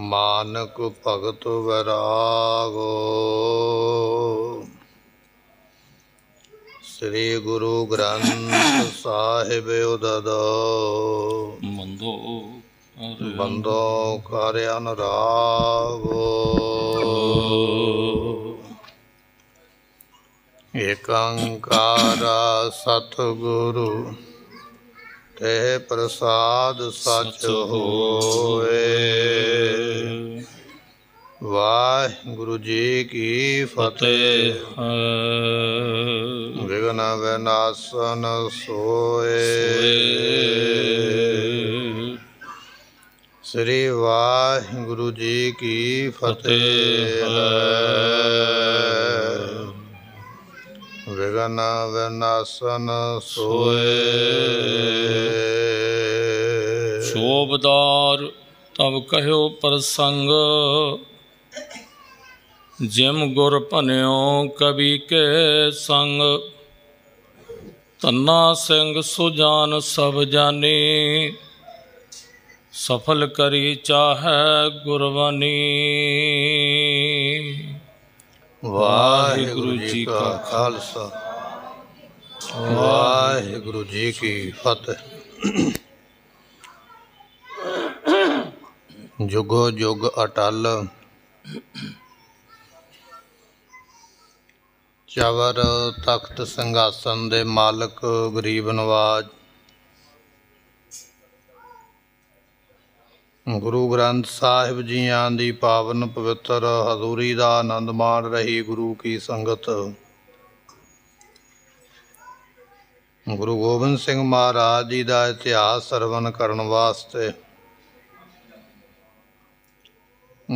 ਮਾਨਕ ਭਗਤ ਵਿਰਾਗੋ ਸ੍ਰੀ ਗੁਰੂ ਗ੍ਰੰਥ ਸਾਹਿਬ ਉਦਦੋ ਮੰਦੋ ਬੰਦੋ ਕਰ ਅਨਰਾਗੋ ਏਕੰਕਾਰ ਸਤਗੁਰੂ ਤੇ ਪ੍ਰਸਾਦ ਸਚ ਹੋਏ ਵਾਹਿਗੁਰੂ ਜੀ ਕੀ ਫਤਿਹ ਵਿਗਨ ਵਿਨਾਸ਼ਨ ਸੋਏ ਸ੍ਰੀ ਵਾਹਿਗੁਰੂ ਜੀ ਕੀ ਫਤਿਹ ਵਿਗਨ ਵਿਨਾਸ਼ਨ ਸੋਏ ਸ਼ੋਭਦਾਰ ਤਬ ਕਹਿਓ ਪ੍ਰਸੰਗ ਜਿਮ ਗੁਰ ਭਨਿਓ ਕਵੀ ਕੇ ਸੰਗ ਤੰਨਾ ਸਿੰਘ ਸੁਜਾਨ ਸਭ ਜਾਣੇ ਸਫਲ ਕਰੀ ਚਾਹੈ ਗੁਰਵਾਨੀ ਵਾਹਿਗੁਰੂ ਜੀ ਕਾ ਖਾਲਸਾ ਵਾਹਿਗੁਰੂ ਜੀ ਕੀ ਫਤਿਹ ਜੁਗੋ ਜੁਗ ਅਟਲ ਚਵਰ ਤਖਤ ਸੰਗਾਸਨ ਦੇ ਮਾਲਕ ਗਰੀਬ ਨਵਾਜ ਗੁਰੂ ਗ੍ਰੰਥ ਸਾਹਿਬ ਜੀਆਂ ਦੀ ਪਾਵਨ ਪਵਿੱਤਰ ਹਜ਼ੂਰੀ ਦਾ ਆਨੰਦ ਮਾਣ ਰਹੀ ਗੁਰੂ ਕੀ ਸੰਗਤ ਗੁਰੂ ਗੋਬਿੰਦ ਸਿੰਘ ਮਹਾਰਾਜ ਜੀ ਦਾ ਇਤਿਹਾਸ ਸਰਵਨ ਕਰਨ ਵਾਸਤੇ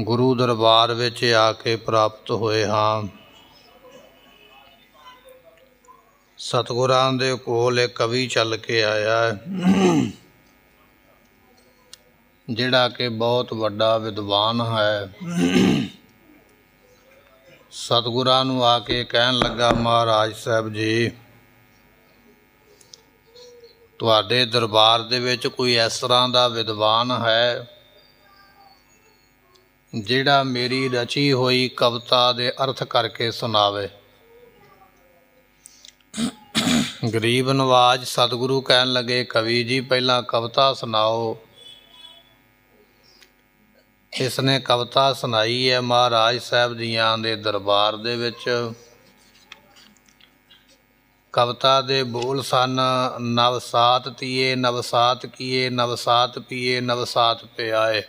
ਗੁਰੂ ਦਰਬਾਰ ਵਿੱਚ ਆ ਕੇ ਪ੍ਰਾਪਤ ਹੋਏ ਹਾਂ ਸਤਗੁਰਾਂ ਦੇ ਕੋਲ ਇੱਕ ਕਵੀ ਚੱਲ ਕੇ ਆਇਆ ਜਿਹੜਾ ਕਿ ਬਹੁਤ ਵੱਡਾ ਵਿਦਵਾਨ ਹੈ ਸਤਗੁਰਾਂ ਨੂੰ ਆ ਕੇ ਕਹਿਣ ਲੱਗਾ ਮਹਾਰਾਜ ਸਾਹਿਬ ਜੀ ਤੁਹਾਡੇ ਦਰਬਾਰ ਦੇ ਵਿੱਚ ਕੋਈ ਇਸ ਤਰ੍ਹਾਂ ਦਾ ਵਿਦਵਾਨ ਹੈ ਜਿਹੜਾ ਮੇਰੀ ਰਚੀ ਹੋਈ ਕਵਿਤਾ ਦੇ ਅਰਥ ਕਰਕੇ ਸੁਣਾਵੇ ਗਰੀਬ ਨਵਾਜ ਸਤਿਗੁਰੂ ਕਹਿਣ ਲੱਗੇ ਕਵੀ ਜੀ ਪਹਿਲਾਂ ਕਵਤਾ ਸੁਣਾਓ ਇਸ ਨੇ ਕਵਤਾ ਸੁਣਾਈ ਹੈ ਮਹਾਰਾਜ ਸਾਹਿਬ ਦੀਆਂ ਦੇ ਦਰਬਾਰ ਦੇ ਵਿੱਚ ਕਵਤਾ ਦੇ ਬੋਲ ਸਨ ਨਵਸਾਤ ਤੀਏ ਨਵਸਾਤ ਕੀਏ ਨਵਸਾਤ ਪੀਏ ਨਵਸਾਤ ਪਿਆਏ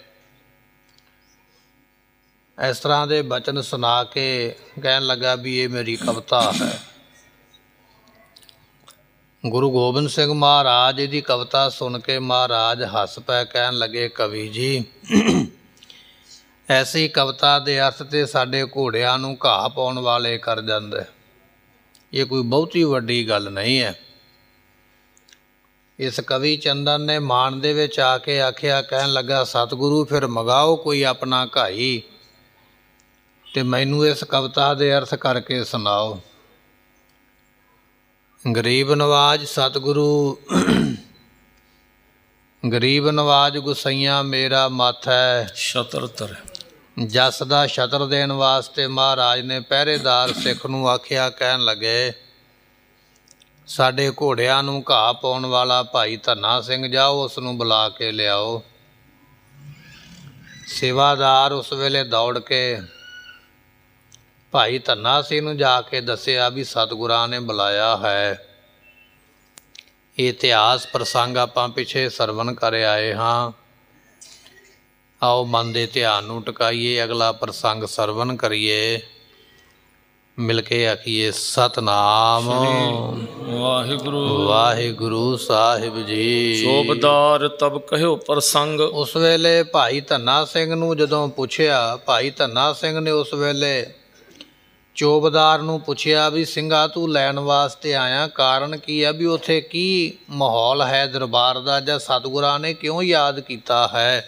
ਇਸ ਤਰ੍ਹਾਂ ਦੇ ਬਚਨ ਸੁਣਾ ਕੇ ਕਹਿਣ ਲੱਗਾ ਵੀ ਇਹ ਮੇਰੀ ਕਵਤਾ ਹੈ ਗੁਰੂ ਗੋਬਿੰਦ ਸਿੰਘ ਮਹਾਰਾਜ ਦੀ ਕਵਿਤਾ ਸੁਣ ਕੇ ਮਹਾਰਾਜ ਹੱਸ ਪੈ ਕਹਿਣ ਲੱਗੇ ਕਵੀ ਜੀ ਐਸੀ ਕਵਿਤਾ ਦੇ ਅਰਥ ਤੇ ਸਾਡੇ ਘੋੜਿਆਂ ਨੂੰ ਘਾਹ ਪਾਉਣ ਵਾਲੇ ਕਰ ਜਾਂਦੇ ਇਹ ਕੋਈ ਬਹੁਤੀ ਵੱਡੀ ਗੱਲ ਨਹੀਂ ਹੈ ਇਸ ਕਵੀ ਚੰਦਨ ਨੇ ਮਾਨ ਦੇ ਵਿੱਚ ਆ ਕੇ ਆਖਿਆ ਕਹਿਣ ਲੱਗਾ ਸਤਿਗੁਰੂ ਫਿਰ ਮਗਾਓ ਕੋਈ ਆਪਣਾ ਘਾਈ ਤੇ ਮੈਨੂੰ ਇਸ ਕਵਿਤਾ ਦੇ ਅਰਥ ਕਰਕੇ ਸੁਣਾਓ ਗਰੀਬ ਨਵਾਜ ਸਤਿਗੁਰੂ ਗਰੀਬ ਨਵਾਜ ਗੁਸਈਆ ਮੇਰਾ ਮਾਥਾ ਸ਼ਤਰਤਰ ਜਸ ਦਾ ਸ਼ਤਰ ਦੇਣ ਵਾਸਤੇ ਮਹਾਰਾਜ ਨੇ ਪਹਿਰੇਦਾਰ ਸਿੱਖ ਨੂੰ ਆਖਿਆ ਕਹਿਣ ਲੱਗੇ ਸਾਡੇ ਘੋੜਿਆਂ ਨੂੰ ਘਾਹ ਪਾਉਣ ਵਾਲਾ ਭਾਈ ਧੰਨਾ ਸਿੰਘ ਜਾਓ ਉਸ ਨੂੰ ਬੁਲਾ ਕੇ ਲਿਆਓ ਸੇਵਾਦਾਰ ਉਸ ਵੇਲੇ ਦੌੜ ਕੇ ਭਾਈ ਧੰਨਾ ਸਿੰਘ ਨੂੰ ਜਾ ਕੇ ਦੱਸਿਆ ਵੀ ਸਤਿਗੁਰਾਂ ਨੇ ਬੁਲਾਇਆ ਹੈ ਇਤਿਹਾਸ ਪ੍ਰਸੰਗ ਆਪਾਂ ਪਿਛੇ ਸਰਵਨ ਕਰ ਆਏ ਹਾਂ ਆਓ ਮਨ ਦੇ ਧਿਆਨ ਨੂੰ ਟਿਕਾਈਏ ਅਗਲਾ ਪ੍ਰਸੰਗ ਸਰਵਨ ਕਰੀਏ ਮਿਲ ਕੇ ਆਖੀਏ ਸਤਨਾਮ ਵਾਹਿਗੁਰੂ ਵਾਹਿਗੁਰੂ ਸਾਹਿਬ ਜੀ ਸੋਬਦਾਰ ਤਬ ਕਹਿਓ ਪ੍ਰਸੰਗ ਉਸ ਵੇਲੇ ਭਾਈ ਧੰਨਾ ਸਿੰਘ ਨੂੰ ਜਦੋਂ ਪੁੱਛਿਆ ਭਾਈ ਧੰਨਾ ਸਿੰਘ ਨੇ ਉਸ ਵੇਲੇ ਚੋਬਦਾਰ ਨੂੰ ਪੁੱਛਿਆ ਵੀ ਸਿੰਘਾ ਤੂੰ ਲੈਣ ਵਾਸਤੇ ਆਇਆ ਕਾਰਨ ਕੀ ਆ ਵੀ ਉੱਥੇ ਕੀ ਮਾਹੌਲ ਹੈ ਦਰਬਾਰ ਦਾ ਜਾਂ ਸਤਿਗੁਰਾਂ ਨੇ ਕਿਉਂ ਯਾਦ ਕੀਤਾ ਹੈ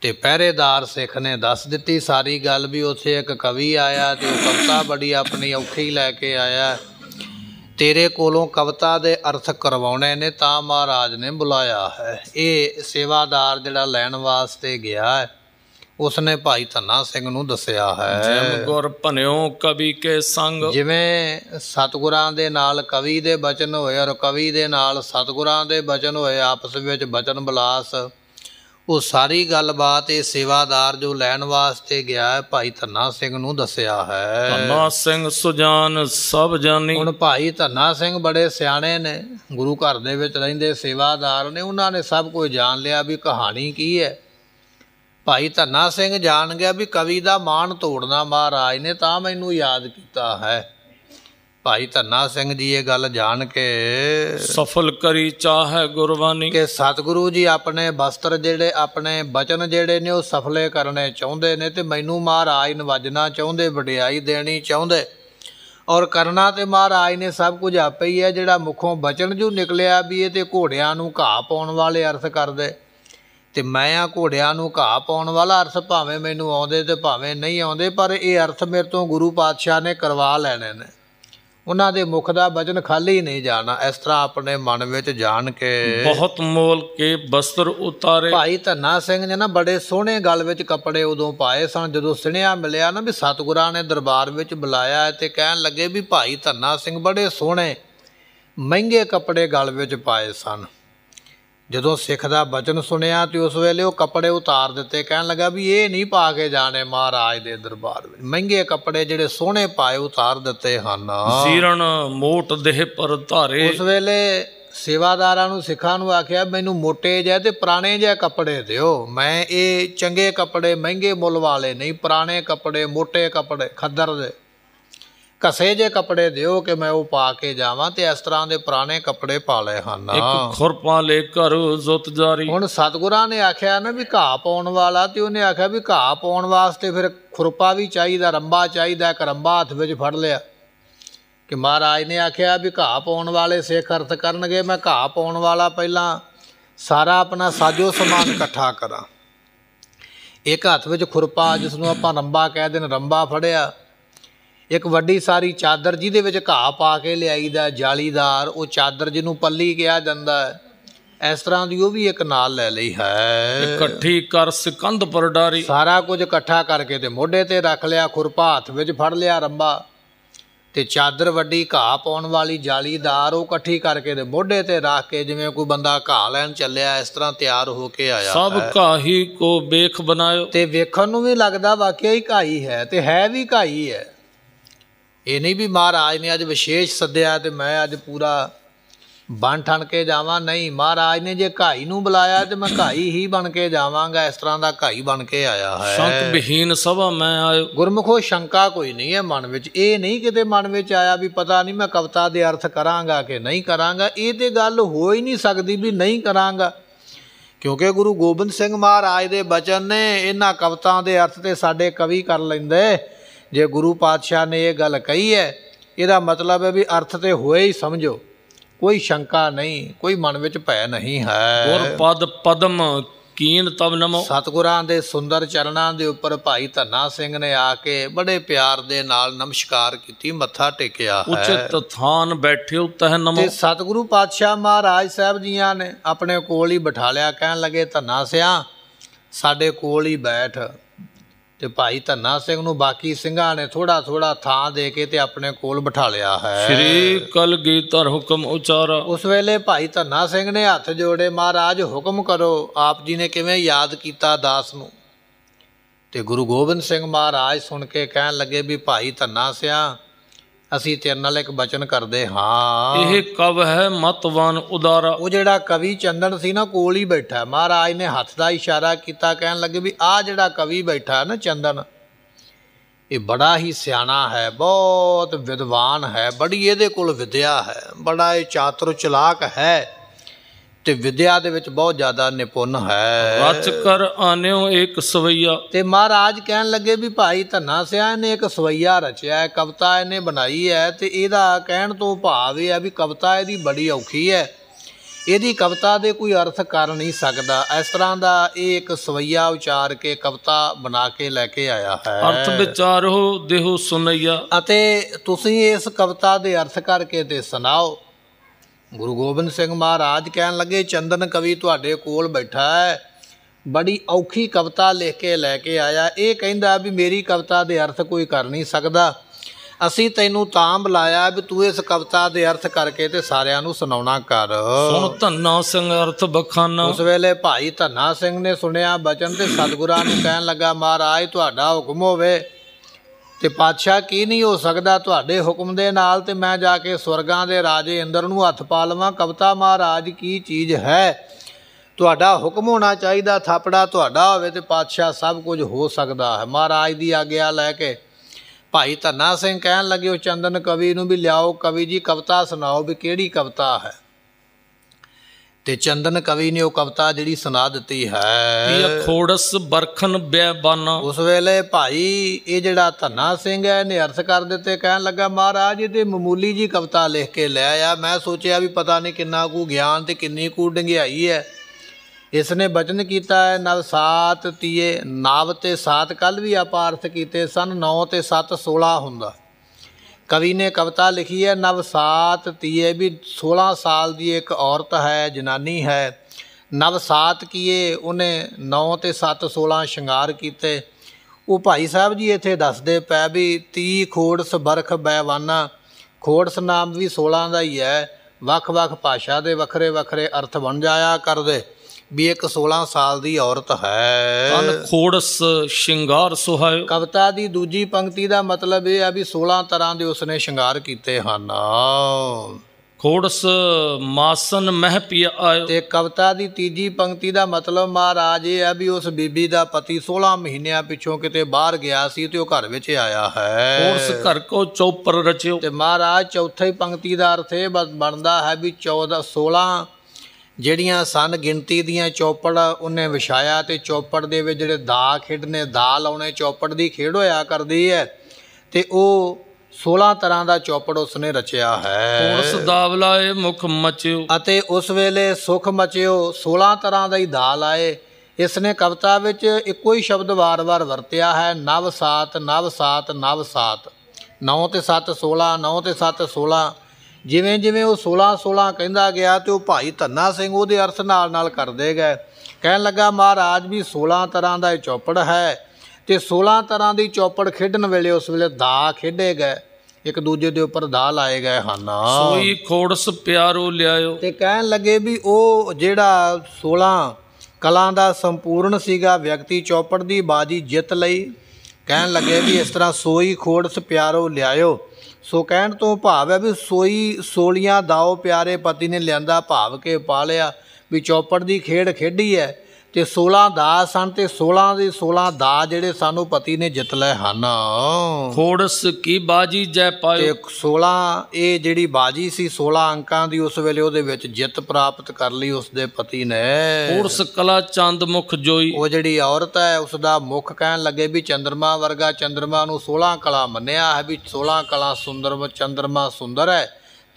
ਤੇ ਪਹਿਰੇਦਾਰ ਸਿੱਖ ਨੇ ਦੱਸ ਦਿੱਤੀ ਸਾਰੀ ਗੱਲ ਵੀ ਉੱਥੇ ਇੱਕ ਕਵੀ ਆਇਆ ਤੇ ਉਹ ਕਵਤਾ ਬੜੀ ਆਪਣੀ ਔਖੀ ਲੈ ਕੇ ਆਇਆ ਤੇਰੇ ਕੋਲੋਂ ਕਵਤਾ ਦੇ ਅਰਥ ਕਰਵਾਉਣੇ ਨੇ ਤਾਂ ਮਹਾਰਾਜ ਨੇ ਬੁਲਾਇਆ ਹੈ ਇਹ ਸੇਵਾਦਾਰ ਜਿਹੜਾ ਲੈਣ ਵਾਸਤੇ ਗਿਆ ਹੈ ਉਸਨੇ ਭਾਈ ਧੰਨਾ ਸਿੰਘ ਨੂੰ ਦੱਸਿਆ ਹੈ ਜਿਮ ਗੁਰ ਭਨਿਓ ਕਵੀ ਕੇ ਸੰਗ ਜਿਵੇਂ ਸਤਗੁਰਾਂ ਦੇ ਨਾਲ ਕਵੀ ਦੇ ਬਚਨ ਹੋਏ ਔਰ ਕਵੀ ਦੇ ਨਾਲ ਸਤਗੁਰਾਂ ਦੇ ਬਚਨ ਹੋਏ ਆਪਸ ਵਿੱਚ ਬਚਨ ਬਲਾਸ ਉਹ ਸਾਰੀ ਗੱਲਬਾਤ ਇਹ ਸੇਵਾਦਾਰ ਜੋ ਲੈਣ ਵਾਸਤੇ ਗਿਆ ਹੈ ਭਾਈ ਧੰਨਾ ਸਿੰਘ ਨੂੰ ਦੱਸਿਆ ਹੈ ਧੰਨਾ ਸਿੰਘ ਸੁਜਾਨ ਸਭ ਜਾਣੀ ਹੁਣ ਭਾਈ ਧੰਨਾ ਸਿੰਘ ਬੜੇ ਸਿਆਣੇ ਨੇ ਗੁਰੂ ਘਰ ਦੇ ਵਿੱਚ ਰਹਿੰਦੇ ਸੇਵਾਦਾਰ ਨੇ ਉਹਨਾਂ ਨੇ ਸਭ ਕੁਝ ਜਾਣ ਲਿਆ ਵੀ ਕਹਾਣੀ ਕੀ ਹੈ ਭਾਈ ਧੰਨਾ ਸਿੰਘ ਜਾਣ ਗਿਆ ਵੀ ਕਵੀ ਦਾ ਮਾਣ ਤੋੜਨਾ ਮਹਾਰਾਜ ਨੇ ਤਾਂ ਮੈਨੂੰ ਯਾਦ ਕੀਤਾ ਹੈ ਭਾਈ ਧੰਨਾ ਸਿੰਘ ਜੀ ਇਹ ਗੱਲ ਜਾਣ ਕੇ ਸਫਲ ਕਰੀ ਚਾਹੇ ਗੁਰਬਾਣੀ ਕਿ ਸਤਿਗੁਰੂ ਜੀ ਆਪਣੇ ਬਸਤਰ ਜਿਹੜੇ ਆਪਣੇ ਬਚਨ ਜਿਹੜੇ ਨੇ ਉਹ ਸਫਲੇ ਕਰਨੇ ਚਾਹੁੰਦੇ ਨੇ ਤੇ ਮੈਨੂੰ ਮਹਾਰਾਜ ਨਵਾਜਣਾ ਚਾਹੁੰਦੇ ਵਡਿਆਈ ਦੇਣੀ ਚਾਹੁੰਦੇ ਔਰ ਕਰਨਾ ਤੇ ਮਹਾਰਾਜ ਨੇ ਸਭ ਕੁਝ ਆਪੇ ਹੀ ਹੈ ਜਿਹੜਾ ਮੁਖੋਂ ਬਚਨ ਜੂ ਨਿਕਲਿਆ ਵੀ ਇਹ ਤੇ ਘੋੜਿਆਂ ਨੂੰ ਘਾਹ ਪਾਉਣ ਵਾਲੇ ਅਰਥ ਕਰਦੇ ਤੇ ਮੈਂ ਆ ਘੋੜਿਆਂ ਨੂੰ ਘਾਹ ਪਾਉਣ ਵਾਲਾ ਅਰਥ ਭਾਵੇਂ ਮੈਨੂੰ ਆਉਂਦੇ ਤੇ ਭਾਵੇਂ ਨਹੀਂ ਆਉਂਦੇ ਪਰ ਇਹ ਅਰਥ ਮੇਰੇ ਤੋਂ ਗੁਰੂ ਪਾਤਸ਼ਾਹ ਨੇ ਕਰਵਾ ਲੈਣੇ ਨੇ ਉਹਨਾਂ ਦੇ ਮੁਖ ਦਾ ਵਜਨ ਖਾਲੀ ਨਹੀਂ ਜਾਣਾ ਇਸ ਤਰ੍ਹਾਂ ਆਪਣੇ ਮਨ ਵਿੱਚ ਜਾਣ ਕੇ ਬਹੁਤ ਮੋਲ ਕੇ ਬਸਤਰ ਉਤਾਰੇ ਭਾਈ ਧੰਨਾ ਸਿੰਘ ਨੇ ਨਾ ਬੜੇ ਸੋਹਣੇ ਗਲ ਵਿੱਚ ਕੱਪੜੇ ਉਦੋਂ ਪਾਏ ਸਨ ਜਦੋਂ ਸੁਣਿਆ ਮਿਲਿਆ ਨਾ ਵੀ ਸਤਿਗੁਰਾਂ ਨੇ ਦਰਬਾਰ ਵਿੱਚ ਬੁਲਾਇਆ ਤੇ ਕਹਿਣ ਲੱਗੇ ਵੀ ਭਾਈ ਧੰਨਾ ਸਿੰਘ ਬੜੇ ਸੋਹਣੇ ਮਹਿੰਗੇ ਕੱਪੜੇ ਗਲ ਵਿੱਚ ਪਾਏ ਸਨ ਜਦੋਂ ਸਿੱਖ ਦਾ ਬਚਨ ਸੁਣਿਆ ਤੇ ਉਸ ਵੇਲੇ ਉਹ ਕੱਪੜੇ ਉਤਾਰ ਦਿੱਤੇ ਕਹਿਣ ਲੱਗਾ ਵੀ ਇਹ ਨਹੀਂ ਪਾ ਕੇ ਜਾਣੇ ਮਹਾਰਾਜ ਦੇ ਦਰਬਾਰ ਵਿੱਚ ਮਹਿੰਗੇ ਕੱਪੜੇ ਜਿਹੜੇ ਸੋਹਣੇ ਪਾਏ ਉਤਾਰ ਦਿੱਤੇ ਹਨ ਜ਼ੀਰਣ ਮੋਟ ਦੇਹ ਪਰ ਧਾਰੇ ਉਸ ਵੇਲੇ ਸੇਵਾਦਾਰਾਂ ਨੂੰ ਸਿੱਖਾਂ ਨੂੰ ਆਖਿਆ ਮੈਨੂੰ ਮੋਟੇ ਜਿਹੇ ਤੇ ਪੁਰਾਣੇ ਜਿਹੇ ਕੱਪੜੇ ਦਿਓ ਮੈਂ ਇਹ ਚੰਗੇ ਕੱਪੜੇ ਮਹਿੰਗੇ ਮੁੱਲ ਵਾਲੇ ਨਹੀਂ ਪੁਰਾਣੇ ਕੱਪੜੇ ਮੋਟੇ ਕੱਪੜੇ ਖੱਦਰ ਦੇ ਕਸੇ ਜੇ ਕੱਪੜੇ ਦਿਓ ਕਿ ਮੈਂ ਉਹ ਪਾ ਕੇ ਜਾਵਾਂ ਤੇ ਇਸ ਤਰ੍ਹਾਂ ਦੇ ਪੁਰਾਣੇ ਕੱਪੜੇ ਪਾ ਲਏ ਹਨ ਇੱਕ ਖੁਰਪਾ ਲੈ ਘਰ ਜ਼ੁੱਤ ਜਾਰੀ ਹੁਣ ਸਤਗੁਰਾਂ ਨੇ ਆਖਿਆ ਨਾ ਵੀ ਘਾਹ ਪਾਉਣ ਵਾਲਾ ਤੇ ਉਹਨੇ ਆਖਿਆ ਵੀ ਘਾਹ ਪਾਉਣ ਵਾਸਤੇ ਫਿਰ ਖੁਰਪਾ ਵੀ ਚਾਹੀਦਾ ਰੰਬਾ ਚਾਹੀਦਾ ਇੱਕ ਰੰਬਾ ਹੱਥ ਵਿੱਚ ਫੜ ਲਿਆ ਕਿ ਮਹਾਰਾਜ ਨੇ ਆਖਿਆ ਵੀ ਘਾਹ ਪਾਉਣ ਵਾਲੇ ਸੇਖ ਅਰਥ ਕਰਨਗੇ ਮੈਂ ਘਾਹ ਪਾਉਣ ਵਾਲਾ ਪਹਿਲਾਂ ਸਾਰਾ ਆਪਣਾ ਸਾਜੋ ਸਮਾਨ ਇਕੱਠਾ ਕਰਾਂ ਇੱਕ ਹੱਥ ਵਿੱਚ ਖੁਰਪਾ ਜਿਸ ਨੂੰ ਆਪਾਂ ਰੰਬਾ ਕਹਿੰਦੇ ਨੇ ਰੰਬਾ ਫੜਿਆ ਇੱਕ ਵੱਡੀ ਸਾਰੀ ਚਾਦਰ ਜਿਹਦੇ ਵਿੱਚ ਘਾਹ ਪਾ ਕੇ ਲਿਆਈਦਾ ਜਾਲੀਦਾਰ ਉਹ ਚਾਦਰ ਜਿਹਨੂੰ ਪੱਲੀ ਕਿਹਾ ਜਾਂਦਾ ਹੈ ਇਸ ਤਰ੍ਹਾਂ ਦੀ ਉਹ ਵੀ ਇੱਕ ਨਾਲ ਲੈ ਲਈ ਹੈ ਇਕੱਠੀ ਕਰ ਸਿਕੰਦ ਪਰ ਡਾਰੀ ਸਾਰਾ ਕੁਝ ਇਕੱਠਾ ਕਰਕੇ ਤੇ ਮੋਢੇ ਤੇ ਰੱਖ ਲਿਆ ਖੁਰਪਾ ਹੱਥ ਵਿੱਚ ਫੜ ਲਿਆ ਰੰਬਾ ਤੇ ਚਾਦਰ ਵੱਡੀ ਘਾਹ ਪਾਉਣ ਵਾਲੀ ਜਾਲੀਦਾਰ ਉਹ ਇਕੱਠੀ ਕਰਕੇ ਤੇ ਮੋਢੇ ਤੇ ਰੱਖ ਕੇ ਜਿਵੇਂ ਕੋਈ ਬੰਦਾ ਘਾਹ ਲੈਣ ਚੱਲਿਆ ਇਸ ਤਰ੍ਹਾਂ ਤਿਆਰ ਹੋ ਕੇ ਆਇਆ ਸਭ ਘਾਹੀ ਕੋ ਵੇਖ ਬਣਾਇਓ ਤੇ ਵੇਖਣ ਨੂੰ ਵੀ ਲੱਗਦਾ ਵਾਕਿਆ ਹੀ ਘਾਹੀ ਹੈ ਤੇ ਹੈ ਵੀ ਘਾਹੀ ਹੈ ਇਹ ਨਹੀਂ ਵੀ ਮਹਾਰਾਜ ਨੇ ਅੱਜ ਵਿਸ਼ੇਸ਼ ਸੱਦਿਆ ਤੇ ਮੈਂ ਅੱਜ ਪੂਰਾ ਬਣ ਠਣ ਕੇ ਜਾਵਾਂ ਨਹੀਂ ਮਹਾਰਾਜ ਨੇ ਜੇ ਘਾਈ ਨੂੰ ਬੁਲਾਇਆ ਤੇ ਮੈਂ ਘਾਈ ਹੀ ਬਣ ਕੇ ਜਾਵਾਂਗਾ ਇਸ ਤਰ੍ਹਾਂ ਦਾ ਘਾਈ ਬਣ ਕੇ ਆਇਆ ਹੈ ਸੰਤ ਬਿਹੀਨ ਸਭਾ ਮੈਂ ਆਇਆ ਗੁਰਮਖੋ ਸ਼ੰਕਾ ਕੋਈ ਨਹੀਂ ਹੈ ਮਨ ਵਿੱਚ ਇਹ ਨਹੀਂ ਕਿਤੇ ਮਨ ਵਿੱਚ ਆਇਆ ਵੀ ਪਤਾ ਨਹੀਂ ਮੈਂ ਕਵਤਾ ਦੇ ਅਰਥ ਕਰਾਂਗਾ ਕਿ ਨਹੀਂ ਕਰਾਂਗਾ ਇਹ ਤੇ ਗੱਲ ਹੋ ਹੀ ਨਹੀਂ ਸਕਦੀ ਵੀ ਨਹੀਂ ਕਰਾਂਗਾ ਕਿਉਂਕਿ ਗੁਰੂ ਗੋਬਿੰਦ ਸਿੰਘ ਮਹਾਰਾਜ ਦੇ ਬਚਨ ਨੇ ਇਹਨਾਂ ਕਵਤਾਂ ਦੇ ਅਰਥ ਤੇ ਸਾਡੇ ਕਵੀ ਕਰ ਲੈਂਦੇ ਜੇ ਗੁਰੂ ਪਾਤਸ਼ਾਹ ਨੇ ਇਹ ਗੱਲ ਕਹੀ ਹੈ ਇਹਦਾ ਮਤਲਬ ਹੈ ਵੀ ਅਰਥ ਤੇ ਹੋਏ ਹੀ ਸਮਝੋ ਕੋਈ ਸ਼ੰਕਾ ਨਹੀਂ ਕੋਈ ਮਨ ਵਿੱਚ ਭੈ ਨਹੀਂ ਹੈ ਗੁਰ ਪਦ ਪਦਮ ਕੀਨ ਤਬ ਨਮੋ ਸਤਗੁਰਾਂ ਦੇ ਸੁੰਦਰ ਚਰਨਾਂ ਦੇ ਉੱਪਰ ਭਾਈ ਧੰਨਾ ਸਿੰਘ ਨੇ ਆ ਕੇ ਬੜੇ ਪਿਆਰ ਦੇ ਨਾਲ ਨਮਸਕਾਰ ਕੀਤੀ ਮੱਥਾ ਟੇਕਿਆ ਹੈ ਉਚਿਤ ਥਾਨ ਬੈਠਿਓ ਤਹ ਨਮੋ ਤੇ ਸਤਗੁਰੂ ਪਾਤਸ਼ਾਹ ਮਹਾਰਾਜ ਸਾਹਿਬ ਜੀਆਂ ਨੇ ਆਪਣੇ ਕੋਲ ਹੀ ਬਿਠਾ ਲਿਆ ਕਹਿਣ ਲੱਗੇ ਧੰਨਾ ਸਿਆ ਸਾਡੇ ਕੋਲ ਹੀ ਬੈਠ ਤੇ ਭਾਈ ਧੰਨਾ ਸਿੰਘ ਨੂੰ ਬਾਕੀ ਸਿੰਘਾਂ ਨੇ ਥੋੜਾ ਥੋੜਾ ਥਾਂ ਦੇ ਕੇ ਤੇ ਆਪਣੇ ਕੋਲ ਬਿਠਾ ਲਿਆ ਹੈ ਸ੍ਰੀ ਕਲਗੀਧਰ ਹੁਕਮ ਉਚਾਰਾ ਉਸ ਵੇਲੇ ਭਾਈ ਧੰਨਾ ਸਿੰਘ ਨੇ ਹੱਥ ਜੋੜੇ ਮਹਾਰਾਜ ਹੁਕਮ ਕਰੋ ਆਪ ਜੀ ਨੇ ਕਿਵੇਂ ਯਾਦ ਕੀਤਾ ਦਾਸ ਨੂੰ ਤੇ ਗੁਰੂ ਗੋਬਿੰਦ ਸਿੰਘ ਮਹਾਰਾਜ ਸੁਣ ਕੇ ਕਹਿਣ ਲੱਗੇ ਵੀ ਭਾਈ ਧੰਨਾ ਸਿਆ ਅਸੀਂ ਤੇਰੇ ਨਾਲ ਇੱਕ ਬਚਨ ਕਰਦੇ ਹਾਂ ਇਹ ਕਵ ਹੈ ਮਤਵਨ ਉਦਾਰਾ ਉਹ ਜਿਹੜਾ ਕਵੀ ਚੰਦਨ ਸੀ ਨਾ ਕੋਲ ਹੀ ਬੈਠਾ ਮਹਾਰਾਜ ਨੇ ਹੱਥ ਦਾ ਇਸ਼ਾਰਾ ਕੀਤਾ ਕਹਿਣ ਲੱਗੇ ਵੀ ਆ ਜਿਹੜਾ ਕਵੀ ਬੈਠਾ ਨਾ ਚੰਦਨ ਇਹ ਬੜਾ ਹੀ ਸਿਆਣਾ ਹੈ ਬਹੁਤ ਵਿਦਵਾਨ ਹੈ ਬੜੀ ਇਹਦੇ ਕੋਲ ਵਿਦਿਆ ਹੈ ਬੜਾ ਇਹ ਚਾਤਰ ਚਲਾਕ ਹੈ ਤੇ ਵਿਦਿਆ ਦੇ ਵਿੱਚ ਬਹੁਤ ਜ਼ਿਆਦਾ ਨਿਪੁੰਨ ਹੈ ਰਚ ਕਰ ਆਨਿਓ ਇੱਕ ਸਵਈਆ ਤੇ ਮਹਾਰਾਜ ਕਹਿਣ ਲੱਗੇ ਵੀ ਭਾਈ ਧੰਨਾ ਸਿਆ ਨੇ ਇੱਕ ਸਵਈਆ ਰਚਿਆ ਹੈ ਕਵਤਾ ਇਹਨੇ ਬਣਾਈ ਹੈ ਤੇ ਇਹਦਾ ਕਹਿਣ ਤੋਂ ਭਾਵ ਇਹ ਹੈ ਵੀ ਕਵਤਾ ਇਹਦੀ ਬੜੀ ਔਖੀ ਹੈ ਇਹਦੀ ਕਵਤਾ ਦੇ ਕੋਈ ਅਰਥ ਕਰ ਨਹੀਂ ਸਕਦਾ ਇਸ ਤਰ੍ਹਾਂ ਦਾ ਇਹ ਇੱਕ ਸਵਈਆ ਉਚਾਰ ਕੇ ਕਵਤਾ ਬਣਾ ਕੇ ਲੈ ਕੇ ਆਇਆ ਹੈ ਅਰਥ ਵਿਚਾਰੋ ਦੇਹੋ ਸੁਨਈਆ ਅਤੇ ਤੁਸੀਂ ਇਸ ਕਵਤਾ ਦੇ ਅਰਥ ਕਰਕੇ ਤੇ ਸੁਣਾਓ ਗੁਰੂ ਗੋਬਿੰਦ ਸਿੰਘ ਮਹਾਰਾਜ ਕਹਿਣ ਲੱਗੇ ਚੰਦਨ ਕਵੀ ਤੁਹਾਡੇ ਕੋਲ ਬੈਠਾ ਹੈ ਬੜੀ ਔਖੀ ਕਵਿਤਾ ਲਿਖ ਕੇ ਲੈ ਕੇ ਆਇਆ ਇਹ ਕਹਿੰਦਾ ਵੀ ਮੇਰੀ ਕਵਿਤਾ ਦੇ ਅਰਥ ਕੋਈ ਕਰ ਨਹੀਂ ਸਕਦਾ ਅਸੀਂ ਤੈਨੂੰ ਤਾਂ ਬੁਲਾਇਆ ਵੀ ਤੂੰ ਇਸ ਕਵਿਤਾ ਦੇ ਅਰਥ ਕਰਕੇ ਤੇ ਸਾਰਿਆਂ ਨੂੰ ਸੁਣਾਉਣਾ ਕਰ ਸੁਣ ਧੰਨਾ ਸਿੰਘ ਅਰਥ ਬਖਾਨਾ ਉਸ ਵੇਲੇ ਭਾਈ ਧੰਨਾ ਸਿੰਘ ਨੇ ਸੁਣਿਆ ਬਚਨ ਤੇ ਸਤਿਗੁਰਾਂ ਨੂੰ ਕਹਿਣ ਲੱਗਾ ਮਹਾਰਾਜ ਤੁਹਾਡਾ ਹੁਕਮ ਹੋਵੇ ਤੇ ਪਾਤਸ਼ਾਹ ਕੀ ਨਹੀਂ ਹੋ ਸਕਦਾ ਤੁਹਾਡੇ ਹੁਕਮ ਦੇ ਨਾਲ ਤੇ ਮੈਂ ਜਾ ਕੇ ਸਵਰਗਾਂ ਦੇ ਰਾਜੇ ਇੰਦਰ ਨੂੰ ਹੱਥ ਪਾ ਲਵਾਂ ਕਵਤਾ ਮਹਾਰਾਜ ਕੀ ਚੀਜ਼ ਹੈ ਤੁਹਾਡਾ ਹੁਕਮ ਹੋਣਾ ਚਾਹੀਦਾ ਥਾਪੜਾ ਤੁਹਾਡਾ ਹੋਵੇ ਤੇ ਪਾਤਸ਼ਾਹ ਸਭ ਕੁਝ ਹੋ ਸਕਦਾ ਹੈ ਮਹਾਰਾਜ ਦੀ ਆਗਿਆ ਲੈ ਕੇ ਭਾਈ ਧੰਨਾ ਸਿੰਘ ਕਹਿਣ ਲੱਗੇ ਉਹ ਚੰਦਨ ਕਵੀ ਨੂੰ ਵੀ ਲਿਆਓ ਕਵੀ ਜੀ ਕਵਤਾ ਸੁਣਾਓ ਵੀ ਕਿਹੜੀ ਕਵਤਾ ਹੈ ਤੇ ਚੰਦਨ ਕਵੀ ਨੇ ਉਹ ਕਵਤਾ ਜਿਹੜੀ ਸੁਣਾ ਦਿੱਤੀ ਹੈ ਇਹ ਖੋੜਸ ਬਰਖਨ ਬੇਬਨ ਉਸ ਵੇਲੇ ਭਾਈ ਇਹ ਜਿਹੜਾ ਧੰਨਾ ਸਿੰਘ ਹੈ ਨੇ ਅਰਥ ਕਰ ਦਿੱਤੇ ਕਹਿਣ ਲੱਗਾ ਮਹਾਰਾਜ ਇਹ ਤੇ ਮਾਮੂਲੀ ਜੀ ਕਵਤਾ ਲਿਖ ਕੇ ਲੈ ਆਇਆ ਮੈਂ ਸੋਚਿਆ ਵੀ ਪਤਾ ਨਹੀਂ ਕਿੰਨਾ ਕੁ ਗਿਆਨ ਤੇ ਕਿੰਨੀ ਕੁ ਡੰਗਿਆਈ ਹੈ ਇਸ ਨੇ ਬਚਨ ਕੀਤਾ ਹੈ ਨਾਲ ਸਾਤ ਤੀਏ ਨਾਵ ਤੇ ਸਾਤ ਕੱਲ ਵੀ ਆਪਾਰਥ ਕੀਤੇ ਸਨ 9 ਤੇ 7 16 ਹੁੰਦਾ ਕਵੀ ਨੇ ਕਵਿਤਾ ਲਿਖੀ ਹੈ ਨਵਸਾਤ ਤੀਏ ਵੀ 16 ਸਾਲ ਦੀ ਇੱਕ ਔਰਤ ਹੈ ਜਨਾਨੀ ਹੈ ਨਵਸਾਤ ਕੀਏ ਉਹਨੇ 9 ਤੇ 7 16 ਸ਼ਿੰਗਾਰ ਕੀਤੇ ਉਹ ਭਾਈ ਸਾਹਿਬ ਜੀ ਇੱਥੇ ਦੱਸਦੇ ਪੈ ਵੀ ਤੀ ਖੋੜਸ ਬਰਖ ਬੈਵਾਨਾ ਖੋੜਸ ਨਾਮ ਵੀ 16 ਦਾ ਹੀ ਹੈ ਵੱਖ-ਵੱਖ ਭਾਸ਼ਾ ਦੇ ਵੱਖਰੇ-ਵੱਖਰੇ ਅਰਥ ਬਣ ਜਾਇਆ ਕਰਦੇ ਵੀ ਇੱਕ 16 ਸਾਲ ਦੀ ਔਰਤ ਹੈ ਤਨ ਖੋੜਸ ਸ਼ਿੰਗਾਰ ਸੁਹਾਇ ਕਵਤਾ ਦੀ ਦੂਜੀ ਪੰਕਤੀ ਦਾ ਮਤਲਬ ਇਹ ਆ ਵੀ 16 ਤਰ੍ਹਾਂ ਦੇ ਉਸਨੇ ਸ਼ਿੰਗਾਰ ਕੀਤੇ ਹਨ ਖੋੜਸ ਮਾਸਨ ਮਹਿ ਪਿਆ ਤੇ ਕਵਤਾ ਦੀ ਤੀਜੀ ਪੰਕਤੀ ਦਾ ਮਤਲਬ ਮਹਾਰਾਜ ਇਹ ਆ ਵੀ ਉਸ ਬੀਬੀ ਦਾ ਪਤੀ 16 ਮਹੀਨਿਆਂ ਪਿੱਛੋਂ ਕਿਤੇ ਬਾਹਰ ਗਿਆ ਸੀ ਤੇ ਉਹ ਘਰ ਵਿੱਚ ਆਇਆ ਹੈ ਖੋੜਸ ਘਰ ਕੋ ਚੌਪਰ ਰਚਿਓ ਤੇ ਮਹਾਰਾਜ ਚੌਥੀ ਪੰਕਤੀ ਦਾ ਅਰਥ ਇਹ ਬਣਦਾ ਹੈ ਵੀ 14 16 ਜਿਹੜੀਆਂ ਸਨ ਗਿਣਤੀ ਦੀਆਂ ਚੌਪੜ ਉਹਨੇ ਵਿਛਾਇਆ ਤੇ ਚੌਪੜ ਦੇ ਵਿੱਚ ਜਿਹੜੇ ਦਾ ਖੇਡਨੇ ਦਾ ਲਾਉਣੇ ਚੌਪੜ ਦੀ ਖੇਡ ਹੋਇਆ ਕਰਦੀ ਹੈ ਤੇ ਉਹ 16 ਤਰ੍ਹਾਂ ਦਾ ਚੌਪੜ ਉਸਨੇ ਰਚਿਆ ਹੈ ਉਸ ਦਾਵਲਾ ਇਹ ਮੁਖ ਮਚਿਓ ਅਤੇ ਉਸ ਵੇਲੇ ਸੁਖ ਮਚਿਓ 16 ਤਰ੍ਹਾਂ ਦਾ ਹੀ ਦਾਲ ਆਏ ਇਸਨੇ ਕਵਿਤਾ ਵਿੱਚ ਇੱਕੋ ਹੀ ਸ਼ਬਦ ਵਾਰ-ਵਾਰ ਵਰਤਿਆ ਹੈ ਨਵ ਸਾਤ ਨਵ ਸਾਤ ਨਵ ਸਾਤ 9 ਤੇ 7 16 9 ਤੇ 7 16 ਜਿਵੇਂ ਜਿਵੇਂ ਉਹ 16 16 ਕਹਿੰਦਾ ਗਿਆ ਤੇ ਉਹ ਭਾਈ ਧੰਨਾ ਸਿੰਘ ਉਹਦੇ ਅਰਥ ਨਾਲ ਨਾਲ ਕਰਦੇ ਗਏ ਕਹਿਣ ਲੱਗਾ ਮਹਾਰਾਜ ਵੀ 16 ਤਰ੍ਹਾਂ ਦਾ ਇਹ ਚੌਪੜ ਹੈ ਤੇ 16 ਤਰ੍ਹਾਂ ਦੀ ਚੌਪੜ ਖੇਡਣ ਵੇਲੇ ਉਸ ਵੇਲੇ ਦਾ ਖੇਡੇ ਗਏ ਇੱਕ ਦੂਜੇ ਦੇ ਉੱਪਰ ਦਾ ਲਾਏ ਗਏ ਹਨ ਸੋਈ ਖੋੜਸ ਪਿਆਰੋ ਲਿਆਇਓ ਤੇ ਕਹਿਣ ਲੱਗੇ ਵੀ ਉਹ ਜਿਹੜਾ 16 ਕਲਾ ਦਾ ਸੰਪੂਰਨ ਸੀਗਾ ਵਿਅਕਤੀ ਚੌਪੜ ਦੀ ਬਾਜੀ ਜਿੱਤ ਲਈ ਕਹਿਣ ਲੱਗੇ ਵੀ ਇਸ ਤਰ੍ਹਾਂ ਸੋਈ ਖੋੜਸ ਪਿਆਰੋ ਲਿਆਇਓ ਸੋ ਕਹਿਣ ਤੋਂ ਭਾਵ ਹੈ ਵੀ ਸੋਈ ਸੋਲੀਆਂ ਦਾਓ ਪਿਆਰੇ ਪਤੀ ਨੇ ਲਿਆਂਦਾ ਭਾਵ ਕੇ ਪਾ ਲਿਆ ਵੀ ਚੌਪੜ ਦੀ ਖੇਡ ਖੇਡੀ ਹੈ ਤੇ 16 ਦਾ ਸਨ ਤੇ 16 ਦੇ 16 ਦਾ ਜਿਹੜੇ ਸਾਨੂੰ ਪਤੀ ਨੇ ਜਿੱਤ ਲੈ ਹਨ ਖੋੜਸ ਕੀ ਬਾਜੀ ਜੈ ਪਾਇਓ ਤੇ 16 ਇਹ ਜਿਹੜੀ ਬਾਜੀ ਸੀ 16 ਅੰਕਾਂ ਦੀ ਉਸ ਵੇਲੇ ਉਹਦੇ ਵਿੱਚ ਜਿੱਤ ਪ੍ਰਾਪਤ ਕਰ ਲਈ ਉਸ ਦੇ ਪਤੀ ਨੇ ਖੋੜਸ ਕਲਾ ਚੰਦ ਮੁਖ ਜੋਈ ਉਹ ਜਿਹੜੀ ਔਰਤ ਹੈ ਉਸ ਦਾ ਮੁਖ ਕਹਿਣ ਲੱਗੇ ਵੀ ਚੰਦਰਮਾ ਵਰਗਾ ਚੰਦਰਮਾ ਨੂੰ 16 ਕਲਾ ਮੰਨਿਆ ਹੈ ਵੀ 16 ਕਲਾ ਸੁੰਦਰ ਚੰਦਰਮਾ ਸੁੰਦਰ ਹੈ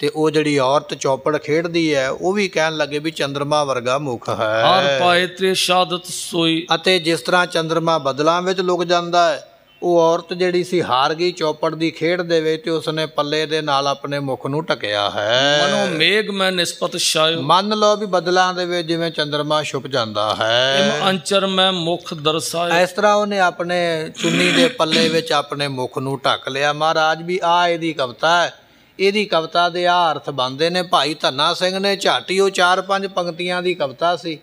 ਤੇ ਉਹ ਜਿਹੜੀ ਔਰਤ ਚੌਪੜ ਖੇਡਦੀ ਹੈ ਉਹ ਵੀ ਕਹਿਣ ਲੱਗੇ ਵੀ ਚੰਦਰਮਾ ਵਰਗਾ ਮੁਖ ਹੈ ਹਰ ਪਾਇ ਤੇ ਸ਼ਾਦਤ ਸੋਈ ਅਤੇ ਜਿਸ ਤਰ੍ਹਾਂ ਚੰਦਰਮਾ ਬਦਲਾਂ ਵਿੱਚ ਲੁਕ ਜਾਂਦਾ ਹੈ ਉਹ ਔਰਤ ਜਿਹੜੀ ਸੀ ਹਾਰ ਗਈ ਚੌਪੜ ਦੀ ਖੇਡ ਦੇ ਵਿੱਚ ਤੇ ਉਸਨੇ ਪੱਲੇ ਦੇ ਨਾਲ ਆਪਣੇ ਮੁਖ ਨੂੰ ਟਕਿਆ ਹੈ ਮਨੋ ਮੇਗ ਮੈਂ ਨਿਸਪਤ ਸ਼ਾਇਓ ਮੰਨ ਲਓ ਵੀ ਬਦਲਾਂ ਦੇ ਵਿੱਚ ਜਿਵੇਂ ਚੰਦਰਮਾ ਛੁਪ ਜਾਂਦਾ ਹੈ ਇਮ ਅੰਚਰ ਮੈਂ ਮੁਖ ਦਰਸਾਇ ਇਸ ਤਰ੍ਹਾਂ ਉਹਨੇ ਆਪਣੇ ਚੁੰਨੀ ਦੇ ਪੱਲੇ ਵਿੱਚ ਆਪਣੇ ਮੁਖ ਨੂੰ ਟਕ ਲਿਆ ਮਹਾਰਾਜ ਵੀ ਆ ਇਹਦੀ ਕਵਤਾ ਹੈ ਇਹਦੀ ਕਵਿਤਾ ਦੇ ਆ ਅਰਥ ਬੰਦੇ ਨੇ ਭਾਈ ਧੰਨਾ ਸਿੰਘ ਨੇ ਝਾਟੀ ਉਹ ਚਾਰ ਪੰਜ ਪੰਕਤੀਆਂ ਦੀ ਕਵਿਤਾ ਸੀ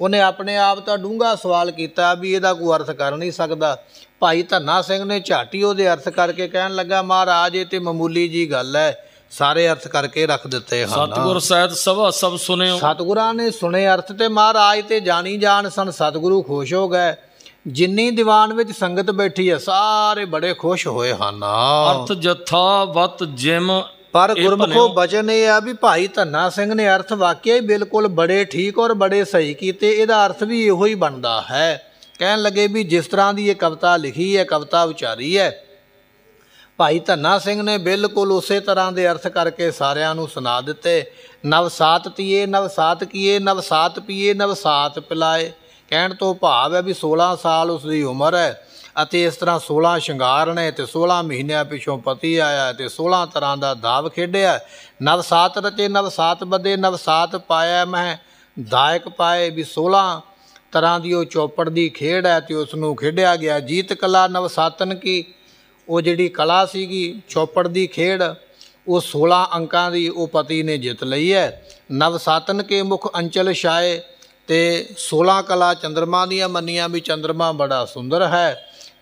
ਉਹਨੇ ਆਪਣੇ ਆਪ ਤਾਂ ਡੂੰਘਾ ਸਵਾਲ ਕੀਤਾ ਵੀ ਇਹਦਾ ਕੋਈ ਅਰਥ ਕਰ ਨਹੀਂ ਸਕਦਾ ਭਾਈ ਧੰਨਾ ਸਿੰਘ ਨੇ ਝਾਟੀ ਉਹਦੇ ਅਰਥ ਕਰਕੇ ਕਹਿਣ ਲੱਗਾ ਮਹਾਰਾਜ ਇਹ ਤੇ ਮਾਮੂਲੀ ਜੀ ਗੱਲ ਹੈ ਸਾਰੇ ਅਰਥ ਕਰਕੇ ਰੱਖ ਦਿੱਤੇ ਹਨ ਸਤਿਗੁਰ ਸਹਿਤ ਸਭਾ ਸਭ ਸੁਣਿਓ ਸਤਿਗੁਰਾਂ ਨੇ ਸੁਣੇ ਅਰਥ ਤੇ ਮਹਾਰਾਜ ਤੇ ਜਾਣੀ ਜਾਣ ਸਨ ਸਤਿਗੁਰੂ ਖੁਸ਼ ਹੋ ਗਏ ਜਿੰਨੀ ਦੀਵਾਨ ਵਿੱਚ ਸੰਗਤ ਬੈਠੀ ਹੈ ਸਾਰੇ ਬੜੇ ਖੁਸ਼ ਹੋਏ ਹਨ ਅਰਥ ਜਥਾ ਵਤ ਜਿਮ ਪਰ ਗੁਰਮਖੋ ਬਚਨ ਇਹ ਆ ਵੀ ਭਾਈ ਧੰਨਾ ਸਿੰਘ ਨੇ ਅਰਥ ਵਾਕਿਆ ਹੀ ਬਿਲਕੁਲ ਬੜੇ ਠੀਕ ਔਰ ਬੜੇ ਸਹੀ ਕੀਤੇ ਇਹਦਾ ਅਰਥ ਵੀ ਇਹੋ ਹੀ ਬਣਦਾ ਹੈ ਕਹਿਣ ਲੱਗੇ ਵੀ ਜਿਸ ਤਰ੍ਹਾਂ ਦੀ ਇਹ ਕਵਿਤਾ ਲਿਖੀ ਹੈ ਕਵਿਤਾ ਉਚਾਰੀ ਹੈ ਭਾਈ ਧੰਨਾ ਸਿੰਘ ਨੇ ਬਿਲਕੁਲ ਉਸੇ ਤਰ੍ਹਾਂ ਦੇ ਅਰਥ ਕਰਕੇ ਸਾਰਿਆਂ ਨੂੰ ਸੁਣਾ ਦਿੱਤੇ ਨਵ ਸਾਤ ਤੀਏ ਨਵ ਸਾਤ ਕੀਏ ਨਵ ਸਾਤ ਪੀਏ ਨਵ ਸਾਤ ਪਿਲਾਏ ਕਹਿਣ ਤੋਂ ਭਾਵ ਹੈ ਵੀ 16 ਸਾਲ ਉਸ ਦੀ ਉਮਰ ਹੈ ਅਤੇ ਇਸ ਤਰ੍ਹਾਂ 16 ਸ਼ਿੰਗਾਰ ਨੇ ਤੇ 16 ਮਹੀਨਿਆਂ ਪਿਛੋਂ ਪਤੀ ਆਇਆ ਤੇ 16 ਤਰ੍ਹਾਂ ਦਾ ਦਾਵ ਖੇਡਿਆ ਨਵ ਸਾਤ ਰਚੇ ਨਵ ਸਾਤ ਬਦੇ ਨਵ ਸਾਤ ਪਾਇਆ ਮੈਂ ਦਾਇਕ ਪਾਏ ਵੀ 16 ਤਰ੍ਹਾਂ ਦੀ ਉਹ ਚੌਪੜ ਦੀ ਖੇਡ ਹੈ ਤੇ ਉਸ ਨੂੰ ਖੇਡਿਆ ਗਿਆ ਜੀਤ ਕਲਾ ਨਵ ਸਾਤਨ ਕੀ ਉਹ ਜਿਹੜੀ ਕਲਾ ਸੀਗੀ ਚੌਪੜ ਦੀ ਖੇਡ ਉਹ 16 ਅੰਕਾਂ ਦੀ ਉਹ ਪਤੀ ਨੇ ਜਿੱਤ ਲਈ ਹੈ ਨਵ ਸਾਤਨ ਕੇ ਮੁਖ ਅੰਚਲ ਛਾਏ ਤੇ 16 ਕਲਾ ਚੰ드ਰਮਾ ਦੀਆਂ ਮੰਨੀਆਂ ਵੀ ਚੰ드ਰਮਾ ਬੜਾ ਸੁੰਦਰ ਹੈ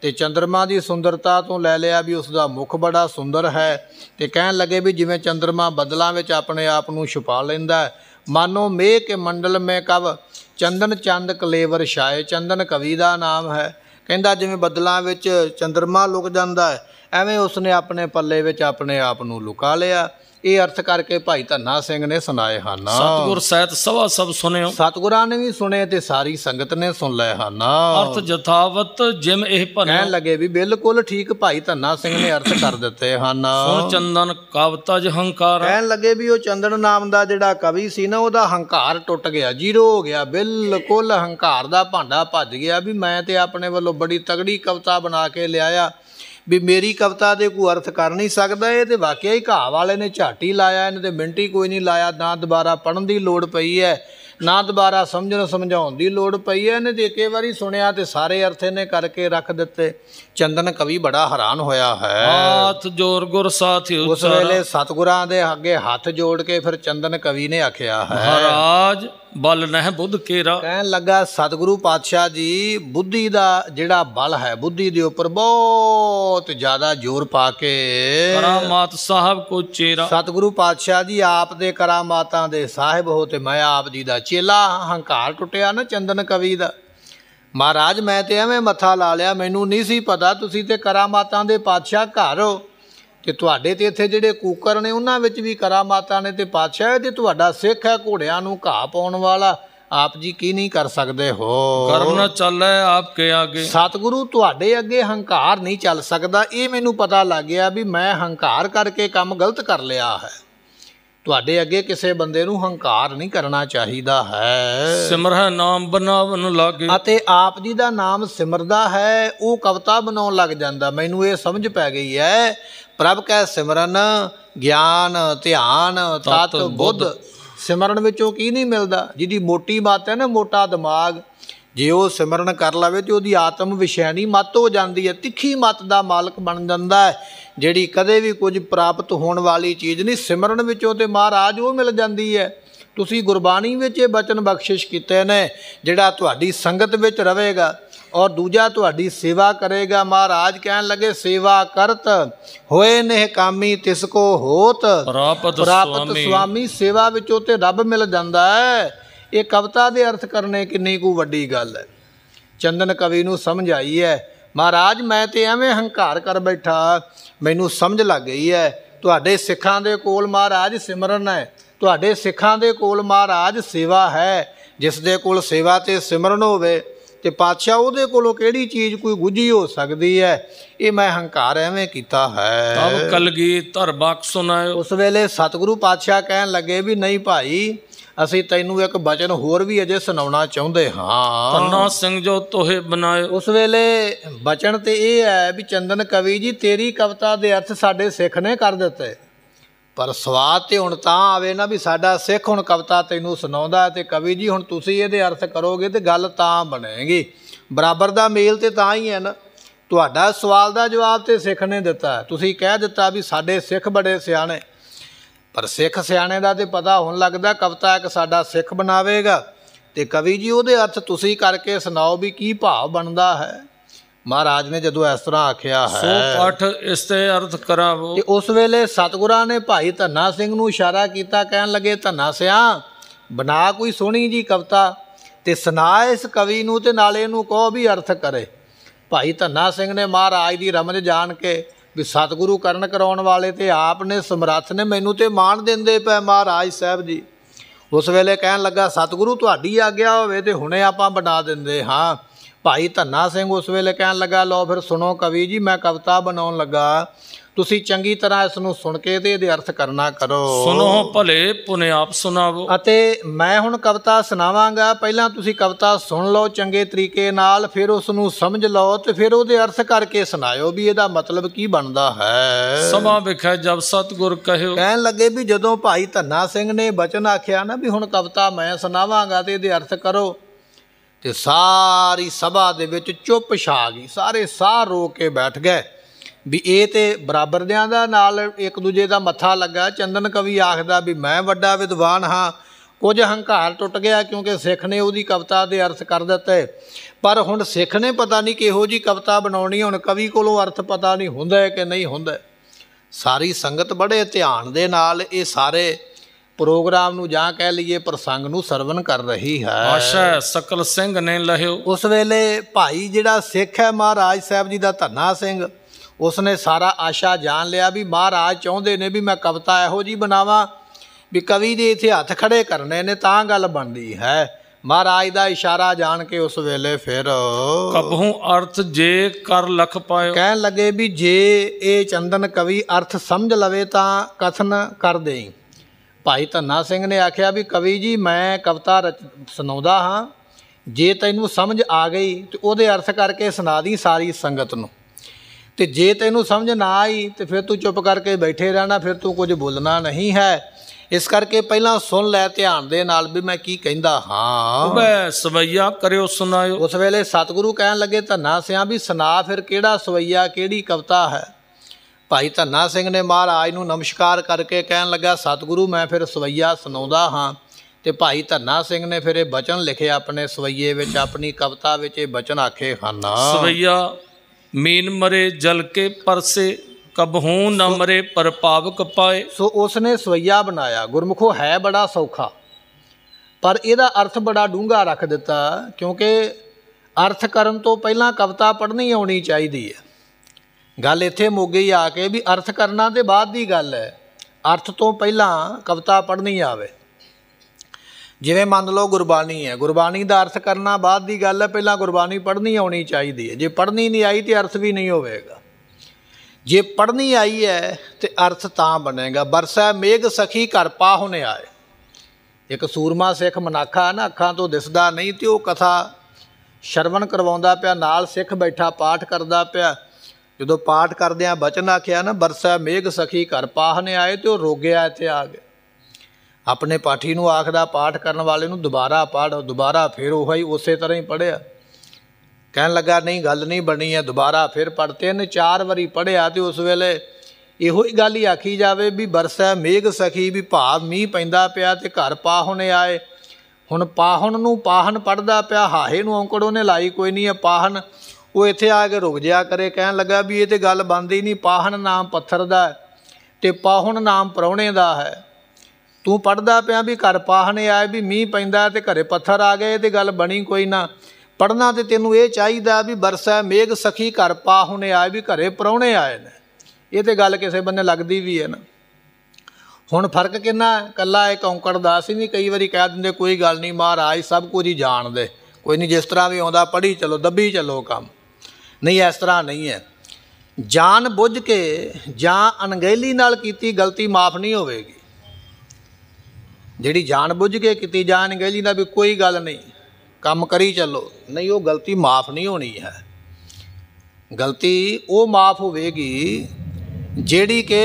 ਤੇ ਚੰ드ਰਮਾ ਦੀ ਸੁੰਦਰਤਾ ਤੋਂ ਲੈ ਲਿਆ ਵੀ ਉਸ ਦਾ ਮੁਖ ਬੜਾ ਸੁੰਦਰ ਹੈ ਤੇ ਕਹਿਣ ਲੱਗੇ ਵੀ ਜਿਵੇਂ ਚੰ드ਰਮਾ ਬਦਲਾਂ ਵਿੱਚ ਆਪਣੇ ਆਪ ਨੂੰ ਛੁਪਾ ਲੈਂਦਾ ਮਾਨੋ ਮੇਹ ਕੇ ਮੰਡਲ ਮੇ ਕਵ ਚੰਦਨ ਚੰਦ ਕਲੇਵਰ ਛਾਏ ਚੰਦਨ ਕਵੀ ਦਾ ਨਾਮ ਹੈ ਕਹਿੰਦਾ ਜਿਵੇਂ ਬੱਦਲਾਂ ਵਿੱਚ ਚੰਦਰਮਾ ਲੁਕ ਜਾਂਦਾ ਐਵੇਂ ਉਸਨੇ ਆਪਣੇ ਪੱਲੇ ਵਿੱਚ ਆਪਣੇ ਆਪ ਨੂੰ ਲੁਕਾ ਲਿਆ ਇਹ ਅਰਥ ਕਰਕੇ ਭਾਈ ਧੰਨਾ ਸਿੰਘ ਨੇ ਸੁਣਾਏ ਹਨ ਸਤਗੁਰ ਸਹਿਤ ਸਭਾ ਸਭ ਸੁਣਿਓ ਸਤਗੁਰਾਂ ਨੇ ਵੀ ਸੁਣੇ ਤੇ ਸਾਰੀ ਸੰਗਤ ਨੇ ਸੁਣ ਲਏ ਹਨ ਅਰਥ ਜਥਾਵਤ ਜਿਮ ਇਹ ਭਨੋ ਕਹਿਣ ਲੱਗੇ ਵੀ ਬਿਲਕੁਲ ਠੀਕ ਭਾਈ ਧੰਨਾ ਸਿੰਘ ਨੇ ਅਰਥ ਕਰ ਦਿੱਤੇ ਹਨ ਸੋ ਚੰਦਨ ਕਵਤਾ ਜਹੰਕਾਰ ਕਹਿਣ ਲੱਗੇ ਵੀ ਉਹ ਚੰਦਨ ਨਾਮ ਦਾ ਜਿਹੜਾ ਕਵੀ ਸੀ ਨਾ ਉਹਦਾ ਹੰਕਾਰ ਟੁੱਟ ਗਿਆ ਜ਼ੀਰੋ ਹੋ ਗਿਆ ਬਿਲਕੁਲ ਹੰਕਾਰ ਦਾ ਭਾਂਡਾ ਭੱਜ ਗਿਆ ਵੀ ਮੈਂ ਤੇ ਆਪਣੇ ਵੱਲੋਂ ਬੜੀ ਤਗੜੀ ਕਵਤਾ ਬਣਾ ਕੇ ਲਿਆਇਆ ਵੀ ਮੇਰੀ ਕਵਿਤਾ ਦੇ ਕੋਈ ਅਰਥ ਕਰ ਨਹੀਂ ਸਕਦਾ ਇਹ ਤੇ ਵਾਕਿਆ ਹੀ ਘਾਹ ਵਾਲੇ ਨੇ ਝਾਟੀ ਲਾਇਆ ਇਹਨੇ ਤੇ ਮਿੰਟੀ ਕੋਈ ਨਹੀਂ ਲਾਇਆ ਨਾ ਦੁਬਾਰਾ ਪੜਨ ਦੀ ਲੋੜ ਪਈ ਹੈ ਨਾ ਦੁਬਾਰਾ ਸਮਝਣ ਸਮਝਾਉਣ ਦੀ ਲੋੜ ਪਈ ਹੈ ਇਹਨੇ ਤੇ ਇੱਕੇ ਵਾਰੀ ਸੁਣਿਆ ਤੇ ਸਾਰੇ ਅਰਥ ਇਹਨੇ ਕਰਕੇ ਰੱਖ ਦਿੱਤੇ ਚੰਦਨ ਕਵੀ ਬੜਾ ਹੈਰਾਨ ਹੋਇਆ ਹੈ ਹੱਥ ਜੋੜ ਗੁਰ ਸਾਥੀ ਉਸ ਵੇਲੇ ਸਤਗੁਰਾਂ ਦੇ ਅੱਗੇ ਹੱਥ ਜੋੜ ਕੇ ਫਿਰ ਚੰਦਨ ਕਵੀ ਨੇ ਆਖਿਆ ਹੈ ਮਹਾਰਾਜ ਬਲ ਨਹਿ ਬੁੱਧ ਕੇਰਾ ਕਹਿਣ ਲੱਗਾ ਸਤਿਗੁਰੂ ਪਾਤਸ਼ਾਹ ਜੀ ਬੁੱਧੀ ਦਾ ਜਿਹੜਾ ਬਲ ਹੈ ਬੁੱਧੀ ਦੇ ਉੱਪਰ ਬਹੁਤ ਜ਼ਿਆਦਾ ਜ਼ੋਰ ਪਾ ਕੇ ਕਰਾਮਾਤ ਸਾਹਿਬ ਕੋ ਚੇਰਾ ਸਤਿਗੁਰੂ ਪਾਤਸ਼ਾਹ ਜੀ ਆਪ ਦੇ ਕਰਾਮਾਤਾਂ ਦੇ ਸਾਹਿਬ ਹੋ ਤੇ ਮੈਂ ਆਪ ਜੀ ਦਾ ਚੇਲਾ ਹੰਕਾਰ ਟੁੱਟਿਆ ਨਾ ਚੰਦਨ ਕਵੀ ਦਾ ਮਹਾਰਾਜ ਮੈਂ ਤੇ ਐਵੇਂ ਮੱਥਾ ਲਾ ਲਿਆ ਮੈਨੂੰ ਨਹੀਂ ਸੀ ਪਤਾ ਤੁਸੀਂ ਤੇ ਕਰਾਮਾਤਾਂ ਦੇ ਪਾਤਸ਼ਾਹ ਘਰ ਹੋ ਤੇ ਤੁਹਾਡੇ ਤੇ ਇੱਥੇ ਜਿਹੜੇ ਕੂਕਰ ਨੇ ਉਹਨਾਂ ਵਿੱਚ ਵੀ ਕਰਾਮਾਤਾਂ ਨੇ ਤੇ ਪਾਤਸ਼ਾਹ ਤੇ ਤੁਹਾਡਾ ਸਿੱਖ ਹੈ ਘੋੜਿਆਂ ਨੂੰ ਘਾਹ ਪਾਉਣ ਵਾਲਾ ਆਪ ਜੀ ਕੀ ਨਹੀਂ ਕਰ ਸਕਦੇ ਹੋ ਕਰਨ ਨਾ ਆਪ ਕੇ ਆਪਕੇ ਅੱਗੇ ਸਤਿਗੁਰੂ ਤੁਹਾਡੇ ਅੱਗੇ ਹੰਕਾਰ ਨਹੀਂ ਚੱਲ ਸਕਦਾ ਇਹ ਮੈਨੂੰ ਪਤਾ ਲੱਗ ਗਿਆ ਵੀ ਮੈਂ ਹੰਕਾਰ ਕਰਕੇ ਕੰਮ ਗਲਤ ਕਰ ਲਿਆ ਹੈ ਤੁਹਾਡੇ ਅੱਗੇ ਕਿਸੇ ਬੰਦੇ ਨੂੰ ਹੰਕਾਰ ਨਹੀਂ ਕਰਨਾ ਚਾਹੀਦਾ ਹੈ ਸਿਮਰਹ ਨਾਮ ਬਨਾਵਨ ਲਾਗੇ ਅਤੇ ਆਪ ਜੀ ਦਾ ਨਾਮ ਸਿਮਰਦਾ ਹੈ ਉਹ ਕਵਤਾ ਬਣਾਉਣ ਲੱਗ ਜਾਂਦਾ ਮੈਨੂੰ ਇਹ ਸਮਝ ਪੈ ਗਈ ਹੈ ਪ੍ਰਭ ਕੈ ਸਿਮਰਨ ਗਿਆਨ ਧਿਆਨ ਤਤ ਬੁੱਧ ਸਿਮਰਨ ਵਿੱਚੋਂ ਕੀ ਨਹੀਂ ਮਿਲਦਾ ਜਿਹਦੀ ਮੋਟੀ ਬਾਤ ਹੈ ਨਾ ਮੋਟਾ ਦਿਮਾਗ ਜੇ ਉਹ ਸਿਮਰਨ ਕਰ ਲਵੇ ਤੇ ਉਹਦੀ ਆਤਮ ਵਿਸ਼ੈਣੀ ਮਤ ਹੋ ਜਾਂਦੀ ਹੈ ਤਿੱਖੀ ਮਤ ਦਾ ਮਾਲਕ ਬਣ ਜਾਂਦਾ ਹੈ ਜਿਹੜੀ ਕਦੇ ਵੀ ਕੁਝ ਪ੍ਰਾਪਤ ਹੋਣ ਵਾਲੀ ਚੀਜ਼ ਨਹੀਂ ਸਿਮਰਨ ਵਿੱਚੋਂ ਤੇ ਮਹਾਰਾਜ ਉਹ ਮਿਲ ਜਾਂਦੀ ਹੈ ਤੁਸੀਂ ਗੁਰਬਾਣੀ ਵਿੱਚ ਇਹ ਬਚਨ ਬਖਸ਼ਿਸ਼ ਕੀਤੇ ਨੇ ਜਿਹੜਾ ਤੁਹਾਡੀ ਸੰਗਤ ਵਿੱਚ ਰਹੇਗਾ ਔਰ ਦੂਜਾ ਤੁਹਾਡੀ ਸੇਵਾ ਕਰੇਗਾ ਮਹਾਰਾਜ ਕਹਿਣ ਲੱਗੇ ਸੇਵਾ ਕਰਤ ਹੋਏ ਨਹਿ ਕਾਮੀ ਤਿਸ ਕੋ ਹੋਤ ਪ੍ਰਾਪਤ ਸੁਆਮੀ ਸੇਵਾ ਵਿੱਚ ਤੇ ਰੱਬ ਮਿਲ ਜਾਂਦਾ ਹੈ ਇਹ ਕਵਤਾ ਦੇ ਅਰਥ ਕਰਨੇ ਕਿੰਨੀ ਕੋ ਵੱਡੀ ਗੱਲ ਹੈ ਚੰਦਨ ਕਵੀ ਨੂੰ ਸਮਝ ਆਈ ਹੈ ਮਹਾਰਾਜ ਮੈਂ ਤੇ ਐਵੇਂ ਹੰਕਾਰ ਕਰ ਬੈਠਾ ਮੈਨੂੰ ਸਮਝ ਲੱਗ ਗਈ ਹੈ ਤੁਹਾਡੇ ਸਿੱਖਾਂ ਦੇ ਕੋਲ ਮਹਾਰਾਜ ਸਿਮਰਨ ਹੈ ਤੁਹਾਡੇ ਸਿੱਖਾਂ ਦੇ ਕੋਲ ਮਹਾਰਾਜ ਸੇਵਾ ਹੈ ਜਿਸ ਦੇ ਕੋਲ ਸੇਵਾ ਤੇ ਸਿਮਰਨ ਹੋਵੇ ਤੇ ਪਾਤਸ਼ਾਹ ਉਹਦੇ ਕੋਲੋਂ ਕਿਹੜੀ ਚੀਜ਼ ਕੋਈ ਗੁੱਝੀ ਹੋ ਸਕਦੀ ਹੈ ਇਹ ਮੈਂ ਹੰਕਾਰ ਐਵੇਂ ਕੀਤਾ ਹੈ ਤਬ ਕਲਗੀ ਬਖ ਸੁਣਾ ਉਸ ਵੇਲੇ ਸਤਿਗੁਰੂ ਪਾਤਸ਼ਾਹ ਕਹਿਣ ਲੱਗੇ ਵੀ ਨਹੀਂ ਭਾਈ ਅਸੀਂ ਤੈਨੂੰ ਇੱਕ ਬਚਨ ਹੋਰ ਵੀ ਅਜੇ ਸੁਣਾਉਣਾ ਚਾਹੁੰਦੇ ਹਾਂ ਤੰਨਾ ਸਿੰਘ ਜੋ ਤੋਹੇ ਬਣਾਏ ਉਸ ਵੇਲੇ ਬਚਨ ਤੇ ਇਹ ਹੈ ਵੀ ਚੰਦਨ ਕਵੀ ਜੀ ਤੇਰੀ ਕਵਿਤਾ ਦੇ ਅਰਥ ਸਾਡੇ ਸਿੱਖ ਨੇ ਕਰ ਦਿੱਤੇ ਪਰ ਸਵਾਦ ਤੇ ਹੁਣ ਤਾਂ ਆਵੇ ਨਾ ਵੀ ਸਾਡਾ ਸਿੱਖ ਹੁਣ ਕਵਤਾ ਤੈਨੂੰ ਸੁਣਾਉਂਦਾ ਤੇ ਕਵੀ ਜੀ ਹੁਣ ਤੁਸੀਂ ਇਹਦੇ ਅਰਥ ਕਰੋਗੇ ਤੇ ਗੱਲ ਤਾਂ ਬਣੇਗੀ ਬਰਾਬਰ ਦਾ ਮੇਲ ਤੇ ਤਾਂ ਹੀ ਹੈ ਨਾ ਤੁਹਾਡਾ ਸਵਾਲ ਦਾ ਜਵਾਬ ਤੇ ਸਿੱਖ ਨੇ ਦਿੱਤਾ ਤੁਸੀਂ ਕਹਿ ਦਿੱਤਾ ਵੀ ਸਾਡੇ ਸਿੱਖ ਬੜੇ ਸਿਆਣੇ ਪਰ ਸਿੱਖ ਸਿਆਣੇ ਦਾ ਤੇ ਪਤਾ ਹੁਣ ਲੱਗਦਾ ਕਵਤਾ ਇੱਕ ਸਾਡਾ ਸਿੱਖ ਬਣਾਵੇਗਾ ਤੇ ਕਵੀ ਜੀ ਉਹਦੇ ਅਰਥ ਤੁਸੀਂ ਕਰਕੇ ਸੁਣਾਓ ਵੀ ਕੀ ਭਾਵ ਬਣਦਾ ਹੈ ਮਹਾਰਾਜ ਨੇ ਜਦੋਂ ਇਸ ਤਰ੍ਹਾਂ ਆਖਿਆ ਹੈ ਸੋ ਪਠ ਇਸ ਤੇ ਅਰਥ ਉਹ ਤੇ ਉਸ ਵੇਲੇ ਸਤਗੁਰਾਂ ਨੇ ਭਾਈ ਧੰਨਾ ਸਿੰਘ ਨੂੰ ਇਸ਼ਾਰਾ ਕੀਤਾ ਕਹਿਣ ਲੱਗੇ ਧੰਨਾ ਸਿਆ ਬਣਾ ਕੋਈ ਸੋਹਣੀ ਜੀ ਕਵਤਾ ਤੇ ਸੁਣਾ ਇਸ ਕਵੀ ਨੂੰ ਤੇ ਨਾਲੇ ਇਹਨੂੰ ਕਹੋ ਵੀ ਅਰਥ ਕਰੇ ਭਾਈ ਧੰਨਾ ਸਿੰਘ ਨੇ ਮਹਾਰਾਜ ਦੀ ਰਮਜ ਜਾਣ ਕੇ ਵੀ ਸਤਿਗੁਰੂ ਕਰਨ ਕਰਾਉਣ ਵਾਲੇ ਤੇ ਆਪ ਨੇ ਸਮਰੱਥ ਨੇ ਮੈਨੂੰ ਤੇ ਮਾਣ ਦਿੰਦੇ ਪਏ ਮਹਾਰਾਜ ਸਾਹਿਬ ਜੀ ਉਸ ਵੇਲੇ ਕਹਿਣ ਲੱਗਾ ਸਤਿਗੁਰੂ ਤੁਹਾਡੀ ਆਗਿਆ ਹੋਵੇ ਤੇ ਹੁਣੇ ਆਪਾਂ ਬਣਾ ਦਿੰਦੇ ਹਾਂ ਭਾਈ ਧੰਨਾ ਸਿੰਘ ਉਸ ਵੇਲੇ ਕਹਿਣ ਲੱਗਾ ਲਓ ਫਿਰ ਸੁਣੋ ਕਵੀ ਜੀ ਮੈਂ ਕਵਿਤਾ ਬਣਾਉਣ ਲੱਗਾ ਤੁਸੀਂ ਚੰਗੀ ਤਰ੍ਹਾਂ ਇਸ ਨੂੰ ਸੁਣ ਕੇ ਤੇ ਇਹਦੇ ਅਰਥ ਕਰਨਾ ਕਰੋ ਸੁਣੋ ਭਲੇ ਪੁਨੇ ਆਪ ਸੁਣਾਵੋ ਅਤੇ ਮੈਂ ਹੁਣ ਕਵਿਤਾ ਸੁਣਾਵਾਂਗਾ ਪਹਿਲਾਂ ਤੁਸੀਂ ਕਵਿਤਾ ਸੁਣ ਲਓ ਚੰਗੇ ਤਰੀਕੇ ਨਾਲ ਫਿਰ ਉਸ ਨੂੰ ਸਮਝ ਲਓ ਤੇ ਫਿਰ ਉਹਦੇ ਅਰਥ ਕਰਕੇ ਸੁਣਾਇਓ ਵੀ ਇਹਦਾ ਮਤਲਬ ਕੀ ਬਣਦਾ ਹੈ ਸਮਾਂ ਵਿਖੇ ਜਬ ਸਤਗੁਰ ਕਹਿਓ ਕਹਿਣ ਲੱਗੇ ਵੀ ਜਦੋਂ ਭਾਈ ਧੰਨਾ ਸਿੰਘ ਨੇ ਬਚਨ ਆਖਿਆ ਨਾ ਵੀ ਹੁਣ ਕਵਿਤਾ ਮੈਂ ਸੁਣਾਵਾਂਗਾ ਤੇ ਇਹਦੇ ਅਰਥ ਕਰੋ ਤੇ ਸਾਰੀ ਸਭਾ ਦੇ ਵਿੱਚ ਚੁੱਪ ਛਾ ਗਈ ਸਾਰੇ ਸਾਹ ਰੋ ਕੇ ਬੈਠ ਗਏ ਵੀ ਇਹ ਤੇ ਬਰਾਬਰ ਦਿਆਂ ਦਾ ਨਾਲ ਇੱਕ ਦੂਜੇ ਦਾ ਮੱਥਾ ਲੱਗਾ ਚੰਦਨ ਕਵੀ ਆਖਦਾ ਵੀ ਮੈਂ ਵੱਡਾ ਵਿਦਵਾਨ ਹਾਂ ਕੁਝ ਹੰਕਾਰ ਟੁੱਟ ਗਿਆ ਕਿਉਂਕਿ ਸਿੱਖ ਨੇ ਉਹਦੀ ਕਵਿਤਾ ਦੇ ਅਰਥ ਕਰ ਦਿੱਤੇ ਪਰ ਹੁਣ ਸਿੱਖ ਨੇ ਪਤਾ ਨਹੀਂ ਕਿਹੋ ਜੀ ਕਵਿਤਾ ਬਣਾਉਣੀ ਹੁਣ ਕਵੀ ਕੋਲੋਂ ਅਰਥ ਪਤਾ ਨਹੀਂ ਹੁੰਦਾ ਕਿ ਨਹੀਂ ਹੁੰਦਾ ਸਾਰੀ ਸੰਗਤ ਬੜੇ ਧਿਆਨ ਦੇ ਨਾਲ ਇਹ ਸਾਰੇ ਪ੍ਰੋਗਰਾਮ ਨੂੰ ਜਾਂ ਕਹਿ ਲਈਏ ਪ੍ਰਸੰਗ ਨੂੰ ਸਰਵਨ ਕਰ ਰਹੀ ਹੈ ਆਸ਼ਾ ਸਕਲ ਸਿੰਘ ਨੇ ਲਹਿਓ ਉਸ ਵੇਲੇ ਭਾਈ ਜਿਹੜਾ ਸਿੱਖ ਹੈ ਮਹਾਰਾਜ ਸਾਹਿਬ ਜੀ ਦਾ ਧੰਨਾ ਸਿੰਘ ਉਸ ਨੇ ਸਾਰਾ ਆਸ਼ਾ ਜਾਣ ਲਿਆ ਵੀ ਮਹਾਰਾਜ ਚਾਹੁੰਦੇ ਨੇ ਵੀ ਮੈਂ ਕਵਿਤਾ ਇਹੋ ਜੀ ਬਣਾਵਾਂ ਵੀ ਕਵੀ ਦੇ ਇਥੇ ਹੱਥ ਖੜੇ ਕਰਨੇ ਨੇ ਤਾਂ ਗੱਲ ਬਣਦੀ ਹੈ ਮਹਾਰਾਜ ਦਾ ਇਸ਼ਾਰਾ ਜਾਣ ਕੇ ਉਸ ਵੇਲੇ ਫਿਰ ਕਬਹੂ ਅਰਥ ਜੇ ਕਰ ਲਖ ਪਾਇਓ ਕਹਿਣ ਲੱਗੇ ਵੀ ਜੇ ਇਹ ਚੰਦਨ ਕਵੀ ਅਰਥ ਸਮਝ ਲਵੇ ਤਾਂ ਕਥਨ ਕਰ ਦੇਈ ਭਾਈ ਧੰਨਾ ਸਿੰਘ ਨੇ ਆਖਿਆ ਵੀ ਕਵੀ ਜੀ ਮੈਂ ਕਵਿਤਾ ਸੁਣਾਉਂਦਾ ਹਾਂ ਜੇ ਤੈਨੂੰ ਸਮਝ ਆ ਗਈ ਤੇ ਉਹਦੇ ਅਰਥ ਕਰਕੇ ਸੁਣਾ ਦੀ ਸਾਰੀ ਸੰਗਤ ਨੂੰ ਤੇ ਜੇ ਤੈਨੂੰ ਸਮਝ ਨਾ ਆਈ ਤੇ ਫਿਰ ਤੂੰ ਚੁੱਪ ਕਰਕੇ ਬੈਠੇ ਰਹਿਣਾ ਫਿਰ ਤੂੰ ਕੁਝ ਬੋਲਣਾ ਨਹੀਂ ਹੈ ਇਸ ਕਰਕੇ ਪਹਿਲਾਂ ਸੁਣ ਲੈ ਧਿਆਨ ਦੇ ਨਾਲ ਵੀ ਮੈਂ ਕੀ ਕਹਿੰਦਾ ਹਾਂ ਮੈਂ ਸਵਈਆ ਕਰਿਓ ਸੁਣਾਇਓ ਉਸ ਵੇਲੇ ਸਤਿਗੁਰੂ ਕਹਿਣ ਲੱਗੇ ਧੰਨਾ ਸਿਆਂ ਵੀ ਸੁਣਾ ਫਿਰ ਕਿਹੜਾ ਸਵਈਆ ਕਿਹੜੀ ਕਵਤਾ ਹੈ ਭਾਈ ਧੰਨਾ ਸਿੰਘ ਨੇ ਮਹਾਰਾਜ ਨੂੰ ਨਮਸਕਾਰ ਕਰਕੇ ਕਹਿਣ ਲੱਗਾ ਸਤਿਗੁਰੂ ਮੈਂ ਫਿਰ ਸਵਈਆ ਸੁਣਾਉਂਦਾ ਹਾਂ ਤੇ ਭਾਈ ਧੰਨਾ ਸਿੰਘ ਨੇ ਫਿਰ ਇਹ ਬਚਨ ਲਿਖੇ ਆਪਣੇ ਸਵਈਏ ਵਿੱਚ ਆਪਣੀ ਕਵਿਤਾ ਵਿੱਚ ਇਹ ਬਚਨ ਆਖੇ ਹਨ ਸਵਈਆ ਮੀਨ ਮਰੇ ਜਲ ਕੇ ਪਰਸੇ ਕਬਹੂ ਨ ਮਰੇ ਪਰਪਾਵਕ ਪਾਏ ਸੋ ਉਸ ਨੇ ਸਵਈਆ ਬਣਾਇਆ ਗੁਰਮੁਖੋ ਹੈ ਬੜਾ ਸੌਖਾ ਪਰ ਇਹਦਾ ਅਰਥ ਬੜਾ ਡੂੰਘਾ ਰੱਖ ਦਿੱਤਾ ਕਿਉਂਕਿ ਅਰਥ ਕਰਨ ਤੋਂ ਪਹਿਲਾਂ ਕਵਿਤਾ ਪੜ੍ਹਨੀ ਆਉਣੀ ਚਾਹੀਦੀ ਹੈ ਗੱਲ ਇੱਥੇ ਮੋਗੇ ਹੀ ਆ ਕੇ ਵੀ ਅਰਥ ਕਰਨਾ ਤੇ ਬਾਅਦ ਦੀ ਗੱਲ ਹੈ ਅਰਥ ਤੋਂ ਪਹਿਲਾਂ ਕਵਿਤਾ ਪੜ੍ਹਨੀ ਆਵੇ ਜਿਵੇਂ ਮੰਨ ਲਓ ਗੁਰਬਾਣੀ ਹੈ ਗੁਰਬਾਣੀ ਦਾ ਅਰਥ ਕਰਨਾ ਬਾਅਦ ਦੀ ਗੱਲ ਹੈ ਪਹਿਲਾਂ ਗੁਰਬਾਣੀ ਪੜ੍ਹਨੀ ਆਉਣੀ ਚਾਹੀਦੀ ਹੈ ਜੇ ਪੜ੍ਹਨੀ ਨਹੀਂ ਆਈ ਤੇ ਅਰਥ ਵੀ ਨਹੀਂ ਹੋਵੇਗਾ ਜੇ ਪੜ੍ਹਨੀ ਆਈ ਹੈ ਤੇ ਅਰਥ ਤਾਂ ਬਣੇਗਾ ਬਰਸਾ ਮੇਘ ਸਖੀ ਘਰ ਪਾ ਹੁਨੇ ਆਏ ਇੱਕ ਸੂਰਮਾ ਸਿੱਖ ਮਨਾਖਾ ਨਾ ਅੱਖਾਂ ਤੋਂ ਦਿਸਦਾ ਨਹੀਂ ਤੇ ਉਹ ਕਥਾ ਸ਼ਰਵਣ ਕਰਵਾਉਂਦਾ ਪਿਆ ਨਾਲ ਸਿੱਖ ਬੈਠਾ ਪਾਠ ਕਰਦਾ ਪਿਆ ਜਦੋਂ ਪਾਠ ਕਰਦੇ ਆ ਬਚਨ ਆਖਿਆ ਨਾ ਬਰਸਾ ਮੇਘ ਸਖੀ ਘਰ ਪਾਹਨੇ ਆਏ ਤੇ ਉਹ ਰੋਗਿਆ ਇੱਥੇ ਆ ਗਿਆ ਆਪਣੇ ਪਾਠੀ ਨੂੰ ਆਖਦਾ ਪਾਠ ਕਰਨ ਵਾਲੇ ਨੂੰ ਦੁਬਾਰਾ ਪੜ ਦੁਬਾਰਾ ਫਿਰ ਉਹ ਹੀ ਉਸੇ ਤਰ੍ਹਾਂ ਹੀ ਪੜਿਆ ਕਹਿਣ ਲੱਗਾ ਨਹੀਂ ਗੱਲ ਨਹੀਂ ਬਣੀ ਹੈ ਦੁਬਾਰਾ ਫਿਰ ਪੜਤੇ ਤਿੰਨ ਚਾਰ ਵਾਰੀ ਪੜਿਆ ਤੇ ਉਸ ਵੇਲੇ ਇਹੋ ਹੀ ਗੱਲ ਹੀ ਆਖੀ ਜਾਵੇ ਵੀ ਬਰਸਾ ਮੇਘ ਸਖੀ ਵੀ ਭਾਵ ਮੀਂਹ ਪੈਂਦਾ ਪਿਆ ਤੇ ਘਰ ਪਾਹੁਣੇ ਆਏ ਹੁਣ ਪਾਹਣ ਨੂੰ ਪਾਹਣ ਪੜਦਾ ਪਿਆ ਹਾਹੇ ਨੂੰ ਔਂਕੜੋਂ ਨੇ ਲਾਈ ਕੋਈ ਨਹੀਂ ਹੈ ਪਾਹਣ ਉਹ ਇੱਥੇ ਆ ਕੇ ਰੁਕ ਜਿਆ ਕਰੇ ਕਹਿਣ ਲੱਗਾ ਵੀ ਇਹ ਤੇ ਗੱਲ ਬੰਦੀ ਨਹੀਂ ਪਾਹਣ ਨਾਮ ਪੱਥਰ ਦਾ ਤੇ ਪਾਹਣ ਨਾਮ ਪਰੌਣੇ ਦਾ ਹੈ ਤੂੰ ਪੜਦਾ ਪਿਆ ਵੀ ਘਰ ਪਾਹਣੇ ਆਏ ਵੀ ਮੀਂਹ ਪੈਂਦਾ ਤੇ ਘਰੇ ਪੱਥਰ ਆ ਗਏ ਤੇ ਗੱਲ ਬਣੀ ਕੋਈ ਨਾ ਪੜਨਾ ਤੇ ਤੈਨੂੰ ਇਹ ਚਾਹੀਦਾ ਵੀ ਬਰਸਾ ਮੇਘ ਸਖੀ ਘਰ ਪਾਹਣੇ ਆਏ ਵੀ ਘਰੇ ਪਰੌਣੇ ਆਏ ਨੇ ਇਹ ਤੇ ਗੱਲ ਕਿਸੇ ਬੰਨੇ ਲੱਗਦੀ ਵੀ ਹੈ ਨਾ ਹੁਣ ਫਰਕ ਕਿੰਨਾ ਹੈ ਕੱਲਾ ਇੱਕ ਔਂਕੜ ਦਾ ਸੀ ਨਹੀਂ ਕਈ ਵਾਰੀ ਕਹਿ ਦਿੰਦੇ ਕੋਈ ਗੱਲ ਨਹੀਂ ਮਹਾਰਾਜ ਸਭ ਕੁਝ ਹੀ ਜਾਣਦੇ ਕੋਈ ਨਹੀਂ ਜਿਸ ਤਰ੍ਹਾਂ ਵੀ ਆਉਂਦਾ ਪੜੀ ਚਲੋ ਦੱਬੀ ਚਲੋ ਕੰਮ ਨਹੀਂ ਇਸ ਤਰ੍ਹਾਂ ਨਹੀਂ ਹੈ ਜਾਣ ਬੁੱਝ ਕੇ ਜਾਂ ਅਣਗਹਿਲੀ ਨਾਲ ਕੀਤੀ ਗਲਤੀ ਮਾਫ ਨਹੀਂ ਹੋਵੇਗੀ ਜਿਹੜੀ ਜਾਣ ਬੁੱਝ ਕੇ ਕੀਤੀ ਜਾਂ ਅਣਗਹਿਲੀ ਨਾਲ ਵੀ ਕੋਈ ਗੱਲ ਨਹੀਂ ਕੰਮ ਕਰੀ ਚੱਲੋ ਨਹੀਂ ਉਹ ਗਲਤੀ ਮਾਫ ਨਹੀਂ ਹੋਣੀ ਹੈ ਗਲਤੀ ਉਹ ਮਾਫ ਹੋਵੇਗੀ ਜਿਹੜੀ ਕਿ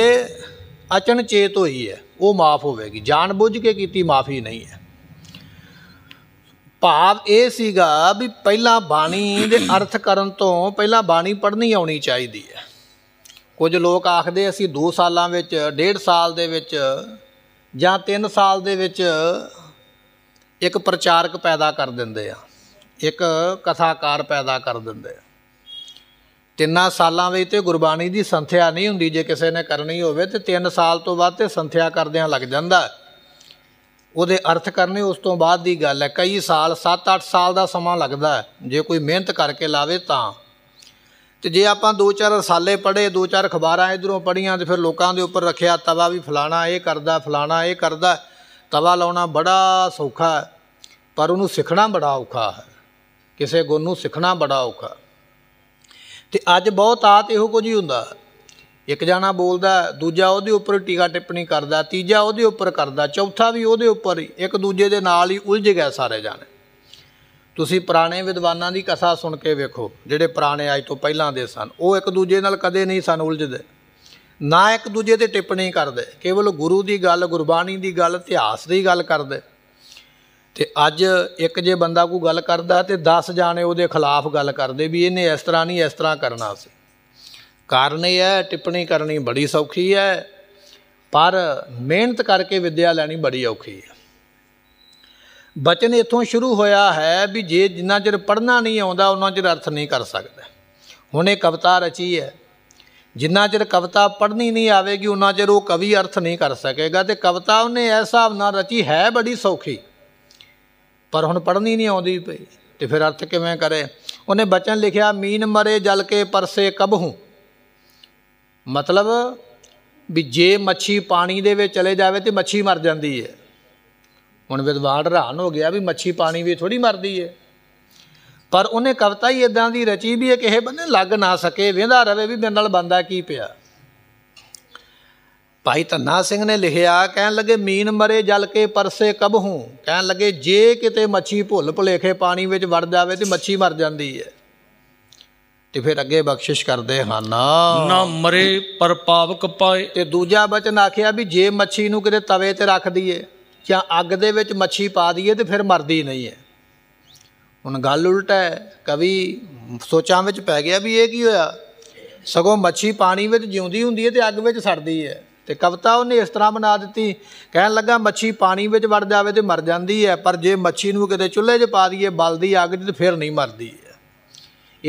ਅਚਨਚੇਤ ਹੋਈ ਹੈ ਉਹ ਮਾਫ ਹੋਵੇਗੀ ਜਾਣ ਬੁੱਝ ਕੇ ਕੀਤੀ ਮਾਫੀ ਨਹੀਂ ਹੈ ਭਾਵ ਇਹ ਸੀਗਾ ਵੀ ਪਹਿਲਾਂ ਬਾਣੀ ਦੇ ਅਰਥ ਕਰਨ ਤੋਂ ਪਹਿਲਾਂ ਬਾਣੀ ਪੜ੍ਹਨੀ ਆਉਣੀ ਚਾਹੀਦੀ ਹੈ ਕੁਝ ਲੋਕ ਆਖਦੇ ਅਸੀਂ 2 ਸਾਲਾਂ ਵਿੱਚ 1.5 ਸਾਲ ਦੇ ਵਿੱਚ ਜਾਂ 3 ਸਾਲ ਦੇ ਵਿੱਚ ਇੱਕ ਪ੍ਰਚਾਰਕ ਪੈਦਾ ਕਰ ਦਿੰਦੇ ਆ ਇੱਕ ਕਥਾਕਾਰ ਪੈਦਾ ਕਰ ਦਿੰਦੇ ਆ ਤਿੰਨਾਂ ਸਾਲਾਂ ਵਿੱਚ ਤੇ ਗੁਰਬਾਣੀ ਦੀ ਸੰਥਿਆ ਨਹੀਂ ਹੁੰਦੀ ਜੇ ਕਿਸੇ ਨੇ ਕਰਨੀ ਹੋਵੇ ਤੇ 3 ਸਾਲ ਤੋਂ ਬਾਅਦ ਤੇ ਸੰਥਿਆ ਕਰਦਿਆਂ ਲੱਗ ਜਾਂਦਾ ਹੈ ਉਹਦੇ ਅਰਥ ਕਰਨੇ ਉਸ ਤੋਂ ਬਾਅਦ ਦੀ ਗੱਲ ਹੈ ਕਈ ਸਾਲ 7-8 ਸਾਲ ਦਾ ਸਮਾਂ ਲੱਗਦਾ ਜੇ ਕੋਈ ਮਿਹਨਤ ਕਰਕੇ ਲਾਵੇ ਤਾਂ ਤੇ ਜੇ ਆਪਾਂ 2-4 ਰਸਾਲੇ ਪੜ੍ਹੇ 2-4 ਅਖਬਾਰਾਂ ਇਧਰੋਂ ਪੜੀਆਂ ਤੇ ਫਿਰ ਲੋਕਾਂ ਦੇ ਉੱਪਰ ਰੱਖਿਆ ਤਵਾ ਵੀ ਫਲਾਣਾ ਇਹ ਕਰਦਾ ਫਲਾਣਾ ਇਹ ਕਰਦਾ ਤਵਾ ਲਾਉਣਾ ਬੜਾ ਸੌਖਾ ਪਰ ਉਹਨੂੰ ਸਿੱਖਣਾ ਬੜਾ ਔਖਾ ਹੈ ਕਿਸੇ ਗੁਰ ਨੂੰ ਸਿੱਖਣਾ ਬੜਾ ਔਖਾ ਤੇ ਅੱਜ ਬਹੁਤ ਆਤ ਇਹੋ ਕੁਝ ਹੀ ਹੁੰਦਾ ਇੱਕ ਜਾਣਾ ਬੋਲਦਾ ਦੂਜਾ ਉਹਦੇ ਉੱਪਰ ਟੀਕਾ ਟਿੱਪਣੀ ਕਰਦਾ ਤੀਜਾ ਉਹਦੇ ਉੱਪਰ ਕਰਦਾ ਚੌਥਾ ਵੀ ਉਹਦੇ ਉੱਪਰ ਇੱਕ ਦੂਜੇ ਦੇ ਨਾਲ ਹੀ ਉਲਝ ਗਏ ਸਾਰੇ ਜਾਣੇ ਤੁਸੀਂ ਪੁਰਾਣੇ ਵਿਦਵਾਨਾਂ ਦੀ ਕਥਾ ਸੁਣ ਕੇ ਵੇਖੋ ਜਿਹੜੇ ਪੁਰਾਣੇ ਅੱਜ ਤੋਂ ਪਹਿਲਾਂ ਦੇ ਸਨ ਉਹ ਇੱਕ ਦੂਜੇ ਨਾਲ ਕਦੇ ਨਹੀਂ ਸਨ ਉਲਝਦੇ ਨਾ ਇੱਕ ਦੂਜੇ ਤੇ ਟਿੱਪਣੀ ਕਰਦੇ ਕੇਵਲ ਗੁਰੂ ਦੀ ਗੱਲ ਗੁਰਬਾਣੀ ਦੀ ਗੱਲ ਇਤਿਹਾਸ ਦੀ ਗੱਲ ਕਰਦੇ ਤੇ ਅੱਜ ਇੱਕ ਜੇ ਬੰਦਾ ਕੋਈ ਗੱਲ ਕਰਦਾ ਤੇ 10 ਜਾਣੇ ਉਹਦੇ ਖਿਲਾਫ ਗੱਲ ਕਰਦੇ ਵੀ ਇਹਨੇ ਇਸ ਤਰ੍ਹਾਂ ਨਹੀਂ ਇਸ ਤਰ੍ਹਾਂ ਕਰਨਾ ਸੀ ਕਾਰਨ ਇਹ ਹੈ ਟਿੱਪਣੀ ਕਰਨੀ ਬੜੀ ਸੌਖੀ ਹੈ ਪਰ ਮਿਹਨਤ ਕਰਕੇ ਵਿਦਿਆ ਲੈਣੀ ਬੜੀ ਔਖੀ ਹੈ ਬਚਨ ਇਥੋਂ ਸ਼ੁਰੂ ਹੋਇਆ ਹੈ ਵੀ ਜੇ ਜਿੰਨਾ ਚਿਰ ਪੜ੍ਹਨਾ ਨਹੀਂ ਆਉਂਦਾ ਉਹਨਾਂ ਚਿਰ ਅਰਥ ਨਹੀਂ ਕਰ ਸਕਦਾ ਹੁਣ ਇਹ ਕਵਿਤਾ ਰਚੀ ਹੈ ਜਿੰਨਾ ਚਿਰ ਕਵਿਤਾ ਪੜ੍ਹਨੀ ਨਹੀਂ ਆਵੇਗੀ ਉਹਨਾਂ ਚਿਰ ਉਹ ਕਵੀ ਅਰਥ ਨਹੀਂ ਕਰ ਸਕੇਗਾ ਤੇ ਕਵਿਤਾ ਉਹਨੇ ਇਸ ਬਣਾ ਨਾਲ ਰਚੀ ਹੈ ਬੜੀ ਸੌਖੀ ਪਰ ਹੁਣ ਪੜ੍ਹਨੀ ਨਹੀਂ ਆਉਂਦੀ ਪਈ ਤੇ ਫਿਰ ਅਰਥ ਕਿਵੇਂ ਕਰੇ ਉਹਨੇ ਬਚਨ ਲਿਖਿਆ ਮੀਨ ਮਰੇ ਜਲ ਕੇ ਪਰਸੇ ਕਬਹੂ ਮਤਲਬ ਵੀ ਜੇ ਮੱਛੀ ਪਾਣੀ ਦੇ ਵਿੱਚ ਚਲੇ ਜਾਵੇ ਤੇ ਮੱਛੀ ਮਰ ਜਾਂਦੀ ਹੈ ਹੁਣ ਵਿਦਵਾਨ ਹੈਰਾਨ ਹੋ ਗਿਆ ਵੀ ਮੱਛੀ ਪਾਣੀ ਵੀ ਥੋੜੀ ਮਰਦੀ ਹੈ ਪਰ ਉਹਨੇ ਕਵਿਤਾ ਹੀ ਇਦਾਂ ਦੀ ਰਚੀ ਵੀ ਹੈ ਕਿ ਇਹ ਬੰਦੇ ਲੱਗ ਨਾ ਸਕੇ ਵੇਂਦਾ ਰਵੇ ਵੀ ਮੇਰੇ ਨਾਲ ਬੰਦਾ ਕੀ ਪਿਆ ਭਾਈ ਧੰਨਾ ਸਿੰਘ ਨੇ ਲਿਖਿਆ ਕਹਿਣ ਲੱਗੇ ਮੀਨ ਮਰੇ ਜਲ ਕੇ ਪਰਸੇ ਕਬਹੂ ਕਹਿਣ ਲੱਗੇ ਜੇ ਕਿਤੇ ਮੱਛੀ ਭੁੱਲ ਭੁਲੇਖੇ ਪਾਣੀ ਵਿੱਚ ਵੜ ਜਾਵੇ ਤੇ ਮੱਛੀ ਮਰ ਜਾਂਦੀ ਹੈ ਤੇ ਫਿਰ ਅੱਗੇ ਬਖਸ਼ਿਸ਼ ਕਰਦੇ ਹਨ ਨਾ ਮਰੇ ਪਰ ਪਾਵਕ ਪਾਏ ਤੇ ਦੂਜਾ ਬਚਨ ਆਖਿਆ ਵੀ ਜੇ ਮੱਛੀ ਨੂੰ ਕਿਤੇ ਤਵੇ ਤੇ ਰੱਖ ਦਈਏ ਜਾਂ ਅੱਗ ਦੇ ਵਿੱਚ ਮੱਛੀ ਪਾ ਦਈਏ ਤੇ ਫਿਰ ਮਰਦੀ ਨਹੀਂ ਹੈ ਹੁਣ ਗੱਲ ਉਲਟਾ ਹੈ ਕਵੀ ਸੋਚਾਂ ਵਿੱਚ ਪੈ ਗਿਆ ਵੀ ਇਹ ਕੀ ਹੋਇਆ ਸਗੋਂ ਮੱਛੀ ਪਾਣੀ ਵਿੱਚ ਜਿਉਂਦੀ ਹੁੰਦੀ ਹੈ ਤੇ ਅੱਗ ਵਿੱਚ ਸੜਦੀ ਹੈ ਤੇ ਕਵਤਾ ਉਹਨੇ ਇਸ ਤਰ੍ਹਾਂ ਬਣਾ ਦਿੱਤੀ ਕਹਿਣ ਲੱਗਾ ਮੱਛੀ ਪਾਣੀ ਵਿੱਚ ਵੜ ਜਾਵੇ ਤੇ ਮਰ ਜਾਂਦੀ ਹੈ ਪਰ ਜੇ ਮੱਛੀ ਨੂੰ ਕਿਤੇ ਚੁੱਲ੍ਹੇ 'ਚ ਪਾ ਦਈਏ ਬਲਦੀ ਅੱਗ 'ਚ ਤੇ ਫਿਰ ਨਹੀਂ ਮਰਦੀ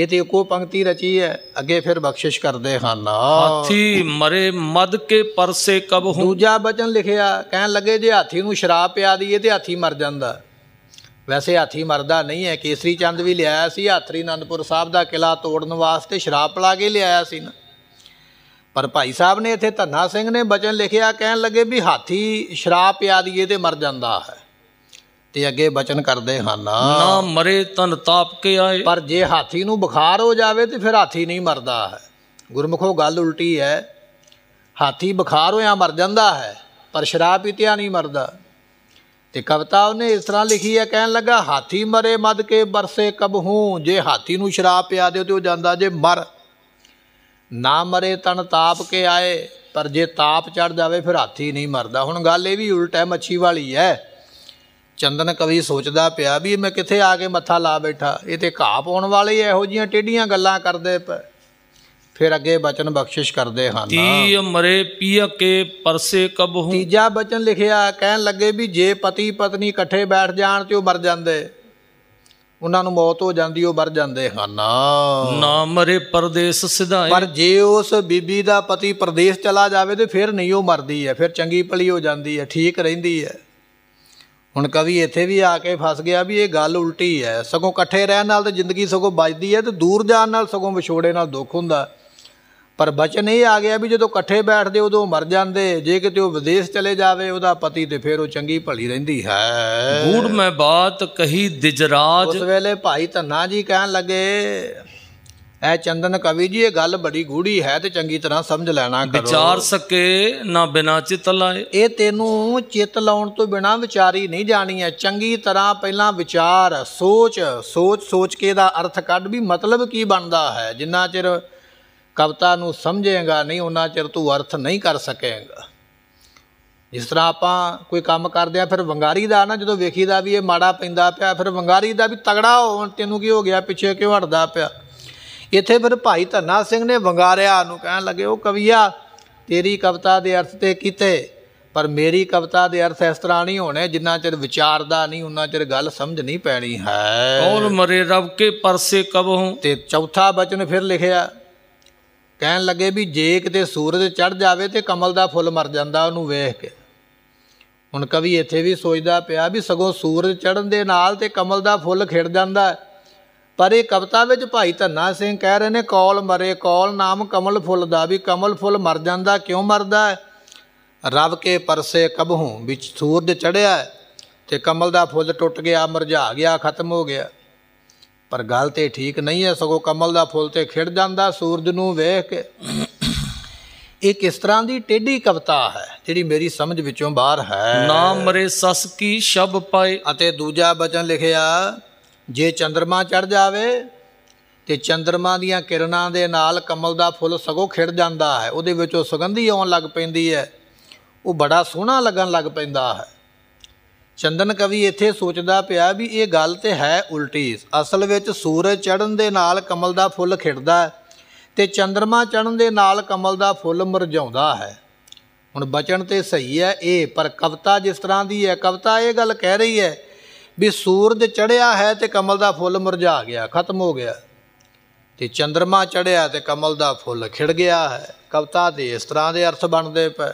ਇਹ ਤੇ ਇੱਕੋ ਪੰਕਤੀ ਰਚੀ ਹੈ ਅੱਗੇ ਫਿਰ ਬਖਸ਼ਿਸ਼ ਕਰਦੇ ਹਨ ਹਾਥੀ ਮਰੇ ਮਦ ਕੇ ਪਰਸੇ ਕਬ ਹੂੰ ਦੂਜਾ ਬਚਨ ਲਿਖਿਆ ਕਹਿਣ ਲੱਗੇ ਜੇ ਹਾਥੀ ਨੂੰ ਸ਼ਰਾਬ ਪਿਆ ਦਈਏ ਤੇ ਹਾਥੀ ਮਰ ਜਾਂਦਾ ਵੈਸੇ ਹਾਥੀ ਮਰਦਾ ਨਹੀਂ ਹੈ ਕੇਸਰੀ ਚੰਦ ਵੀ ਲਿਆਇਆ ਸੀ ਹਾਥਰੀ ਅਨੰਦਪੁਰ ਸਾਹਿਬ ਦਾ ਕਿਲਾ ਤੋੜਨ ਵਾਸਤੇ ਸ਼ਰਾਬ ਪਲਾ ਕੇ ਲਿਆਇਆ ਸੀ ਨਾ ਪਰ ਭਾਈ ਸਾਹਿਬ ਨੇ ਇੱਥੇ ਧੰਨਾ ਸਿੰਘ ਨੇ ਬਚਨ ਲਿਖਿਆ ਕਹਿਣ ਲੱਗੇ ਵੀ ਹਾਥੀ ਸ਼ਰਾਬ ਪਿਆ ਦਈਏ ਤੇ ਮਰ ਜਾਂਦਾ ਹੈ ਤੇ ਅੱਗੇ ਬਚਨ ਕਰਦੇ ਹਨ ਨਾ ਮਰੇ ਤਨ ਤਾਪ ਕੇ ਆਏ ਪਰ ਜੇ ਹਾਥੀ ਨੂੰ ਬੁਖਾਰ ਹੋ ਜਾਵੇ ਤੇ ਫਿਰ ਹਾਥੀ ਨਹੀਂ ਮਰਦਾ ਹੈ ਗੁਰਮਖੋ ਗੱਲ ਉਲਟੀ ਹੈ ਹਾਥੀ ਬੁਖਾਰ ਹੋਇਆ ਮਰ ਜਾਂਦਾ ਹੈ ਪਰ ਸ਼ਰਾਬ ਪੀਤਿਆ ਨਹੀਂ ਮਰਦਾ ਤੇ ਕਵਤਾ ਉਹਨੇ ਇਸ ਤਰ੍ਹਾਂ ਲਿਖੀ ਹੈ ਕਹਿਣ ਲੱਗਾ ਹਾਥੀ ਮਰੇ ਮਦ ਕੇ ਬਰਸੇ ਕਬਹੂ ਜੇ ਹਾਥੀ ਨੂੰ ਸ਼ਰਾਬ ਪਿਆ ਦਿਓ ਤੇ ਉਹ ਜਾਂਦਾ ਜੇ ਮਰ ਨਾ ਮਰੇ ਤਨ ਤਾਪ ਕੇ ਆਏ ਪਰ ਜੇ ਤਾਪ ਚੜ ਜਾਵੇ ਫਿਰ ਹਾਥੀ ਨਹੀਂ ਮਰਦਾ ਹੁਣ ਗੱਲ ਇਹ ਵੀ ਉਲਟ ਹੈ ਮੱਛੀ ਵਾਲੀ ਹੈ ਚੰਦਨ ਕਵੀ ਸੋਚਦਾ ਪਿਆ ਵੀ ਮੈਂ ਕਿੱਥੇ ਆ ਕੇ ਮੱਥਾ ਲਾ ਬੈਠਾ ਇਹ ਤੇ ਘਾਹ ਪਾਉਣ ਵਾਲੇ ਇਹੋ ਜੀਆਂ ਟੇਡੀਆਂ ਗੱਲਾਂ ਕਰਦੇ ਪਏ ਫਿਰ ਅੱਗੇ ਬਚਨ ਬਖਸ਼ਿਸ਼ ਕਰਦੇ ਹਨ ਤੀ ਮਰੇ ਪੀਅ ਕੇ ਪਰਸੇ ਕਬ ਹੂੰ ਤੀਜਾ ਬਚਨ ਲਿਖਿਆ ਕਹਿਣ ਲੱਗੇ ਵੀ ਜੇ ਪਤੀ ਪਤਨੀ ਇਕੱਠੇ ਬੈਠ ਜਾਣ ਤੇ ਉਹ ਮਰ ਜਾਂਦੇ ਉਹਨਾਂ ਨੂੰ ਮੌਤ ਹੋ ਜਾਂਦੀ ਉਹ ਮਰ ਜਾਂਦੇ ਹਨ ਨਾ ਮਰੇ ਪਰਦੇਸ ਸਿਧਾਏ ਪਰ ਜੇ ਉਸ ਬੀਬੀ ਦਾ ਪਤੀ ਪਰਦੇਸ ਚਲਾ ਜਾਵੇ ਤੇ ਫਿਰ ਨਹੀਂ ਉਹ ਮਰਦੀ ਹੈ ਫਿਰ ਚੰਗੀ ਪਲੀ ਹੋ ਜਾਂਦੀ ਹੈ ਠੀਕ ਰਹਿੰਦੀ ਹੈ ਹੁਣ ਕਵੀ ਇੱਥੇ ਵੀ ਆ ਕੇ ਫਸ ਗਿਆ ਵੀ ਇਹ ਗੱਲ ਉਲਟੀ ਹੈ ਸਗੋਂ ਇਕੱਠੇ ਰਹਿਣ ਨਾਲ ਤਾਂ ਜ਼ਿੰਦਗੀ ਸਗੋਂ ਬਚਦੀ ਹੈ ਤੇ ਦੂਰ ਜਾਣ ਨਾਲ ਸਗੋਂ ਵਿਛੋੜੇ ਨਾਲ ਦੁੱਖ ਹੁੰਦਾ ਪਰ ਬਚਨ ਇਹ ਆ ਗਿਆ ਵੀ ਜਦੋਂ ਇਕੱਠੇ ਬੈਠਦੇ ਉਦੋਂ ਮਰ ਜਾਂਦੇ ਜੇ ਕਿਤੇ ਉਹ ਵਿਦੇਸ਼ ਚਲੇ ਜਾਵੇ ਉਹਦਾ ਪਤੀ ਤੇ ਫਿਰ ਉਹ ਚੰਗੀ ਭਲੀ ਰਹਿੰਦੀ ਹੈ ਗੂੜ ਮੈਂ ਬਾਤ ਕਹੀ ਦਿਜਰਾਜ ਉਸ ਵੇਲੇ ਭਾਈ ਧੰਨਾ ਜੀ ਕਹਿਣ ਲੱਗੇ ਐ ਚੰਦਨ ਕਵੀ ਜੀ ਇਹ ਗੱਲ ਬੜੀ ਗੂੜੀ ਹੈ ਤੇ ਚੰਗੀ ਤਰ੍ਹਾਂ ਸਮਝ ਲੈਣਾ ਕਰੋ ਵਿਚਾਰ ਸਕੇ ਨਾ ਬਿਨਾ ਚਿਤ ਲਾਏ ਇਹ ਤੈਨੂੰ ਚਿਤ ਲਾਉਣ ਤੋਂ ਬਿਨਾ ਵਿਚਾਰੀ ਨਹੀਂ ਜਾਣੀ ਹੈ ਚੰਗੀ ਤਰ੍ਹਾਂ ਪਹਿਲਾਂ ਵਿਚਾਰ ਸੋਚ ਸੋਚ ਸੋਚ ਕੇ ਦਾ ਅਰਥ ਕੱਢ ਵੀ ਮਤਲਬ ਕੀ ਬਣਦਾ ਹੈ ਜਿੰਨਾ ਚਿਰ ਕਵਤਾ ਨੂੰ ਸਮਝੇਗਾ ਨਹੀਂ ਉਹਨਾਂ ਚਿਰ ਤੂੰ ਅਰਥ ਨਹੀਂ ਕਰ ਸਕੇਗਾ ਜਿਸ ਤਰ੍ਹਾਂ ਆਪਾਂ ਕੋਈ ਕੰਮ ਕਰਦੇ ਆ ਫਿਰ ਵੰਗਾਰੀ ਦਾ ਨਾ ਜਦੋਂ ਵੇਖੀਦਾ ਵੀ ਇਹ ਮਾੜਾ ਪੈਂਦਾ ਪਿਆ ਫਿਰ ਵੰਗਾਰੀ ਦਾ ਵੀ ਤਗੜਾ ਹੋਣ ਤੈਨੂੰ ਕੀ ਹੋ ਗਿਆ ਪਿੱਛੇ ਕਿਉਂ ਹਟਦਾ ਪਿਆ ਇੱਥੇ ਫਿਰ ਭਾਈ ਧੰਨਾ ਸਿੰਘ ਨੇ ਵੰਗਾਰਿਆ ਨੂੰ ਕਹਿਣ ਲੱਗੇ ਉਹ ਕਵੀਆ ਤੇਰੀ ਕਵਿਤਾ ਦੇ ਅਰਥ ਤੇ ਕੀਤੇ ਪਰ ਮੇਰੀ ਕਵਿਤਾ ਦੇ ਅਰਥ ਇਸ ਤਰ੍ਹਾਂ ਨਹੀਂ ਹੋਣੇ ਜਿੰਨਾ ਚਿਰ ਵਿਚਾਰਦਾ ਨਹੀਂ ਉਹਨਾਂ ਚਿਰ ਗੱਲ ਸਮਝ ਨਹੀਂ ਪੈਣੀ ਹੈ ਕੌਣ ਮਰੇ ਰਬ ਕੇ ਪਰਸੇ ਕਬਹੁ ਤੇ ਚੌਥਾ ਬਚਨ ਫਿਰ ਲਿਖਿਆ ਕਹਿਣ ਲੱਗੇ ਵੀ ਜੇ ਕਿਤੇ ਸੂਰਜ ਚੜ ਜਾਵੇ ਤੇ ਕਮਲ ਦਾ ਫੁੱਲ ਮਰ ਜਾਂਦਾ ਉਹਨੂੰ ਵੇਖ ਕੇ ਹੁਣ ਕਵੀ ਇੱਥੇ ਵੀ ਸੋਚਦਾ ਪਿਆ ਵੀ ਸਗੋਂ ਸੂਰਜ ਚੜਨ ਦੇ ਨਾਲ ਤੇ ਕਮਲ ਦਾ ਫੁੱਲ ਖਿੜ ਜਾਂਦਾ ਪਰ ਇਹ ਕਵਿਤਾ ਵਿੱਚ ਭਾਈ ਧੰਨਾ ਸਿੰਘ ਕਹਿ ਰਹੇ ਨੇ ਕੌਲ ਮਰੇ ਕੌਲ ਨਾਮ ਕਮਲ ਫੁੱਲ ਦਾ ਵੀ ਕਮਲ ਫੁੱਲ ਮਰ ਜਾਂਦਾ ਕਿਉਂ ਮਰਦਾ ਰਬ ਕੇ ਪਰਸੇ ਕਬਹੂ ਵਿੱਚ ਸੂਰਜ ਚੜਿਆ ਤੇ ਕਮਲ ਦਾ ਫੁੱਲ ਟੁੱਟ ਗਿਆ ਮਰਝਾ ਗਿਆ ਖਤਮ ਹੋ ਗਿਆ ਪਰ ਗੱਲ ਤੇ ਠੀਕ ਨਹੀਂ ਹੈ ਸਗੋ ਕਮਲ ਦਾ ਫੁੱਲ ਤੇ ਖਿੜ ਜਾਂਦਾ ਸੂਰਜ ਨੂੰ ਵੇਖ ਕੇ ਇਹ ਕਿਸ ਤਰ੍ਹਾਂ ਦੀ ਟੇਢੀ ਕਵਤਾ ਹੈ ਜਿਹੜੀ ਮੇਰੀ ਸਮਝ ਵਿੱਚੋਂ ਬਾਹਰ ਹੈ ਨਾ ਮਰੇ ਸਸ ਕੀ ਸ਼ਬ ਪਾਏ ਅਤੇ ਦੂਜਾ ਬਚਨ ਲਿਖਿਆ ਜੇ ਚੰ드ਰਮਾ ਚੜ ਜਾਵੇ ਤੇ ਚੰ드ਰਮਾ ਦੀਆਂ ਕਿਰਨਾਂ ਦੇ ਨਾਲ ਕਮਲ ਦਾ ਫੁੱਲ ਸਗੋ ਖਿੜ ਜਾਂਦਾ ਹੈ ਉਹਦੇ ਵਿੱਚੋਂ ਸੁਗੰਧੀ ਆਉਣ ਲੱਗ ਪੈਂਦੀ ਹੈ ਉਹ ਬੜਾ ਸੋਹਣਾ ਲੱਗਣ ਲੱਗ ਪੈਂਦਾ ਹੈ ਚੰਦਨ ਕਵੀ ਇੱਥੇ ਸੋਚਦਾ ਪਿਆ ਵੀ ਇਹ ਗੱਲ ਤੇ ਹੈ ਉਲਟੀ ਅਸਲ ਵਿੱਚ ਸੂਰਜ ਚੜਨ ਦੇ ਨਾਲ ਕਮਲ ਦਾ ਫੁੱਲ ਖਿੜਦਾ ਤੇ ਚੰਦਰਮਾ ਚੜਨ ਦੇ ਨਾਲ ਕਮਲ ਦਾ ਫੁੱਲ ਮਰਜਾਉਂਦਾ ਹੈ ਹੁਣ ਬਚਨ ਤੇ ਸਹੀ ਹੈ ਇਹ ਪਰ ਕਵਤਾ ਜਿਸ ਤਰ੍ਹਾਂ ਦੀ ਹੈ ਕਵਤਾ ਇਹ ਗੱਲ ਕਹਿ ਰਹੀ ਹੈ ਵੀ ਸੂਰਜ ਚੜਿਆ ਹੈ ਤੇ ਕਮਲ ਦਾ ਫੁੱਲ ਮੁਰਝਾ ਗਿਆ ਖਤਮ ਹੋ ਗਿਆ ਤੇ ਚੰਦਰਮਾ ਚੜਿਆ ਤੇ ਕਮਲ ਦਾ ਫੁੱਲ ਖਿੜ ਗਿਆ ਹੈ ਕਵਤਾ ਦੇ ਇਸ ਤਰ੍ਹਾਂ ਦੇ ਅਰਥ ਬਣਦੇ ਪਏ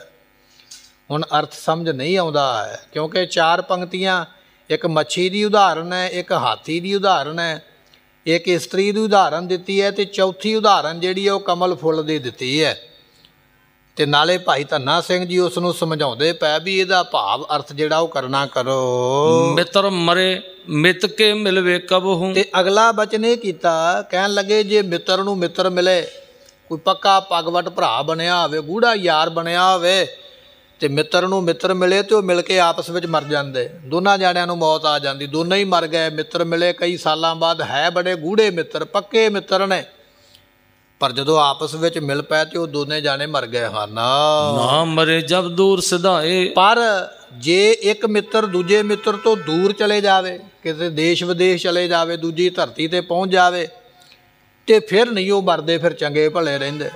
ਹੁਣ ਅਰਥ ਸਮਝ ਨਹੀਂ ਆਉਂਦਾ ਹੈ ਕਿਉਂਕਿ ਚਾਰ ਪੰਕਤੀਆਂ ਇੱਕ ਮੱਛੀ ਦੀ ਉਦਾਹਰਨ ਹੈ ਇੱਕ ਹਾਥੀ ਦੀ ਉਦਾਹਰਨ ਹੈ ਇੱਕ ਇਸਤਰੀ ਦੀ ਉਦਾਹਰਨ ਦਿੱਤੀ ਹੈ ਤੇ ਚੌਥੀ ਉਦਾਹਰਨ ਜਿਹੜੀ ਹੈ ਉਹ ਕਮਲ ਫੁੱਲ ਦੀ ਦਿੱਤੀ ਹੈ ਤੇ ਨਾਲੇ ਭਾਈ ਧੰਨਾ ਸਿੰਘ ਜੀ ਉਸ ਨੂੰ ਸਮਝਾਉਂਦੇ ਪਏ ਵੀ ਇਹਦਾ ਭਾਵ ਅਰਥ ਜਿਹੜਾ ਉਹ ਕਰਨਾ ਕਰੋ ਮਿੱਤਰ ਮਰੇ ਮਿਤ ਕੇ ਮਿਲਵੇ ਹੂੰ ਤੇ ਅਗਲਾ ਬਚਨ ਇਹ ਕੀਤਾ ਕਹਿਣ ਲੱਗੇ ਜੇ ਮਿੱਤਰ ਨੂੰ ਮਿੱਤਰ ਮਿਲੇ ਕੋਈ ਪੱਕਾ ਪਗਵਟ ਭਰਾ ਬਣਿਆ ਹੋਵੇ ਗੂੜਾ ਯਾਰ ਬਣਿਆ ਹੋਵੇ ਤੇ ਮਿੱਤਰ ਨੂੰ ਮਿੱਤਰ ਮਿਲੇ ਤੇ ਉਹ ਮਿਲ ਕੇ ਆਪਸ ਵਿੱਚ ਮਰ ਜਾਂਦੇ ਦੋਨਾਂ ਜਾਣਿਆਂ ਨੂੰ ਮੌਤ ਆ ਜਾਂਦੀ ਦੋਨੇ ਹੀ ਮਰ ਗਏ ਮਿੱਤਰ ਮਿਲੇ ਕਈ ਸਾਲਾਂ ਬਾਅਦ ਹੈ ਬੜੇ ਗੂੜੇ ਮਿੱਤਰ ਪੱਕੇ ਮਿੱਤਰ ਨੇ ਪਰ ਜਦੋਂ ਆਪਸ ਵਿੱਚ ਮਿਲ ਪਏ ਤੇ ਉਹ ਦੋਨੇ ਜਾਣੇ ਮਰ ਗਏ ਹਨ ਨਾ ਮਰੇ ਜਬ ਦੂਰ ਸਿਧਾਏ ਪਰ ਜੇ ਇੱਕ ਮਿੱਤਰ ਦੂਜੇ ਮਿੱਤਰ ਤੋਂ ਦੂਰ ਚਲੇ ਜਾਵੇ ਕਿਸੇ ਦੇਸ਼ ਵਿਦੇਸ਼ ਚਲੇ ਜਾਵੇ ਦੂਜੀ ਧਰਤੀ ਤੇ ਪਹੁੰਚ ਜਾਵੇ ਤੇ ਫਿਰ ਨਹੀਂ ਉਹ ਮਰਦੇ ਫਿਰ ਚੰਗੇ ਭਲੇ ਰਹਿੰਦੇ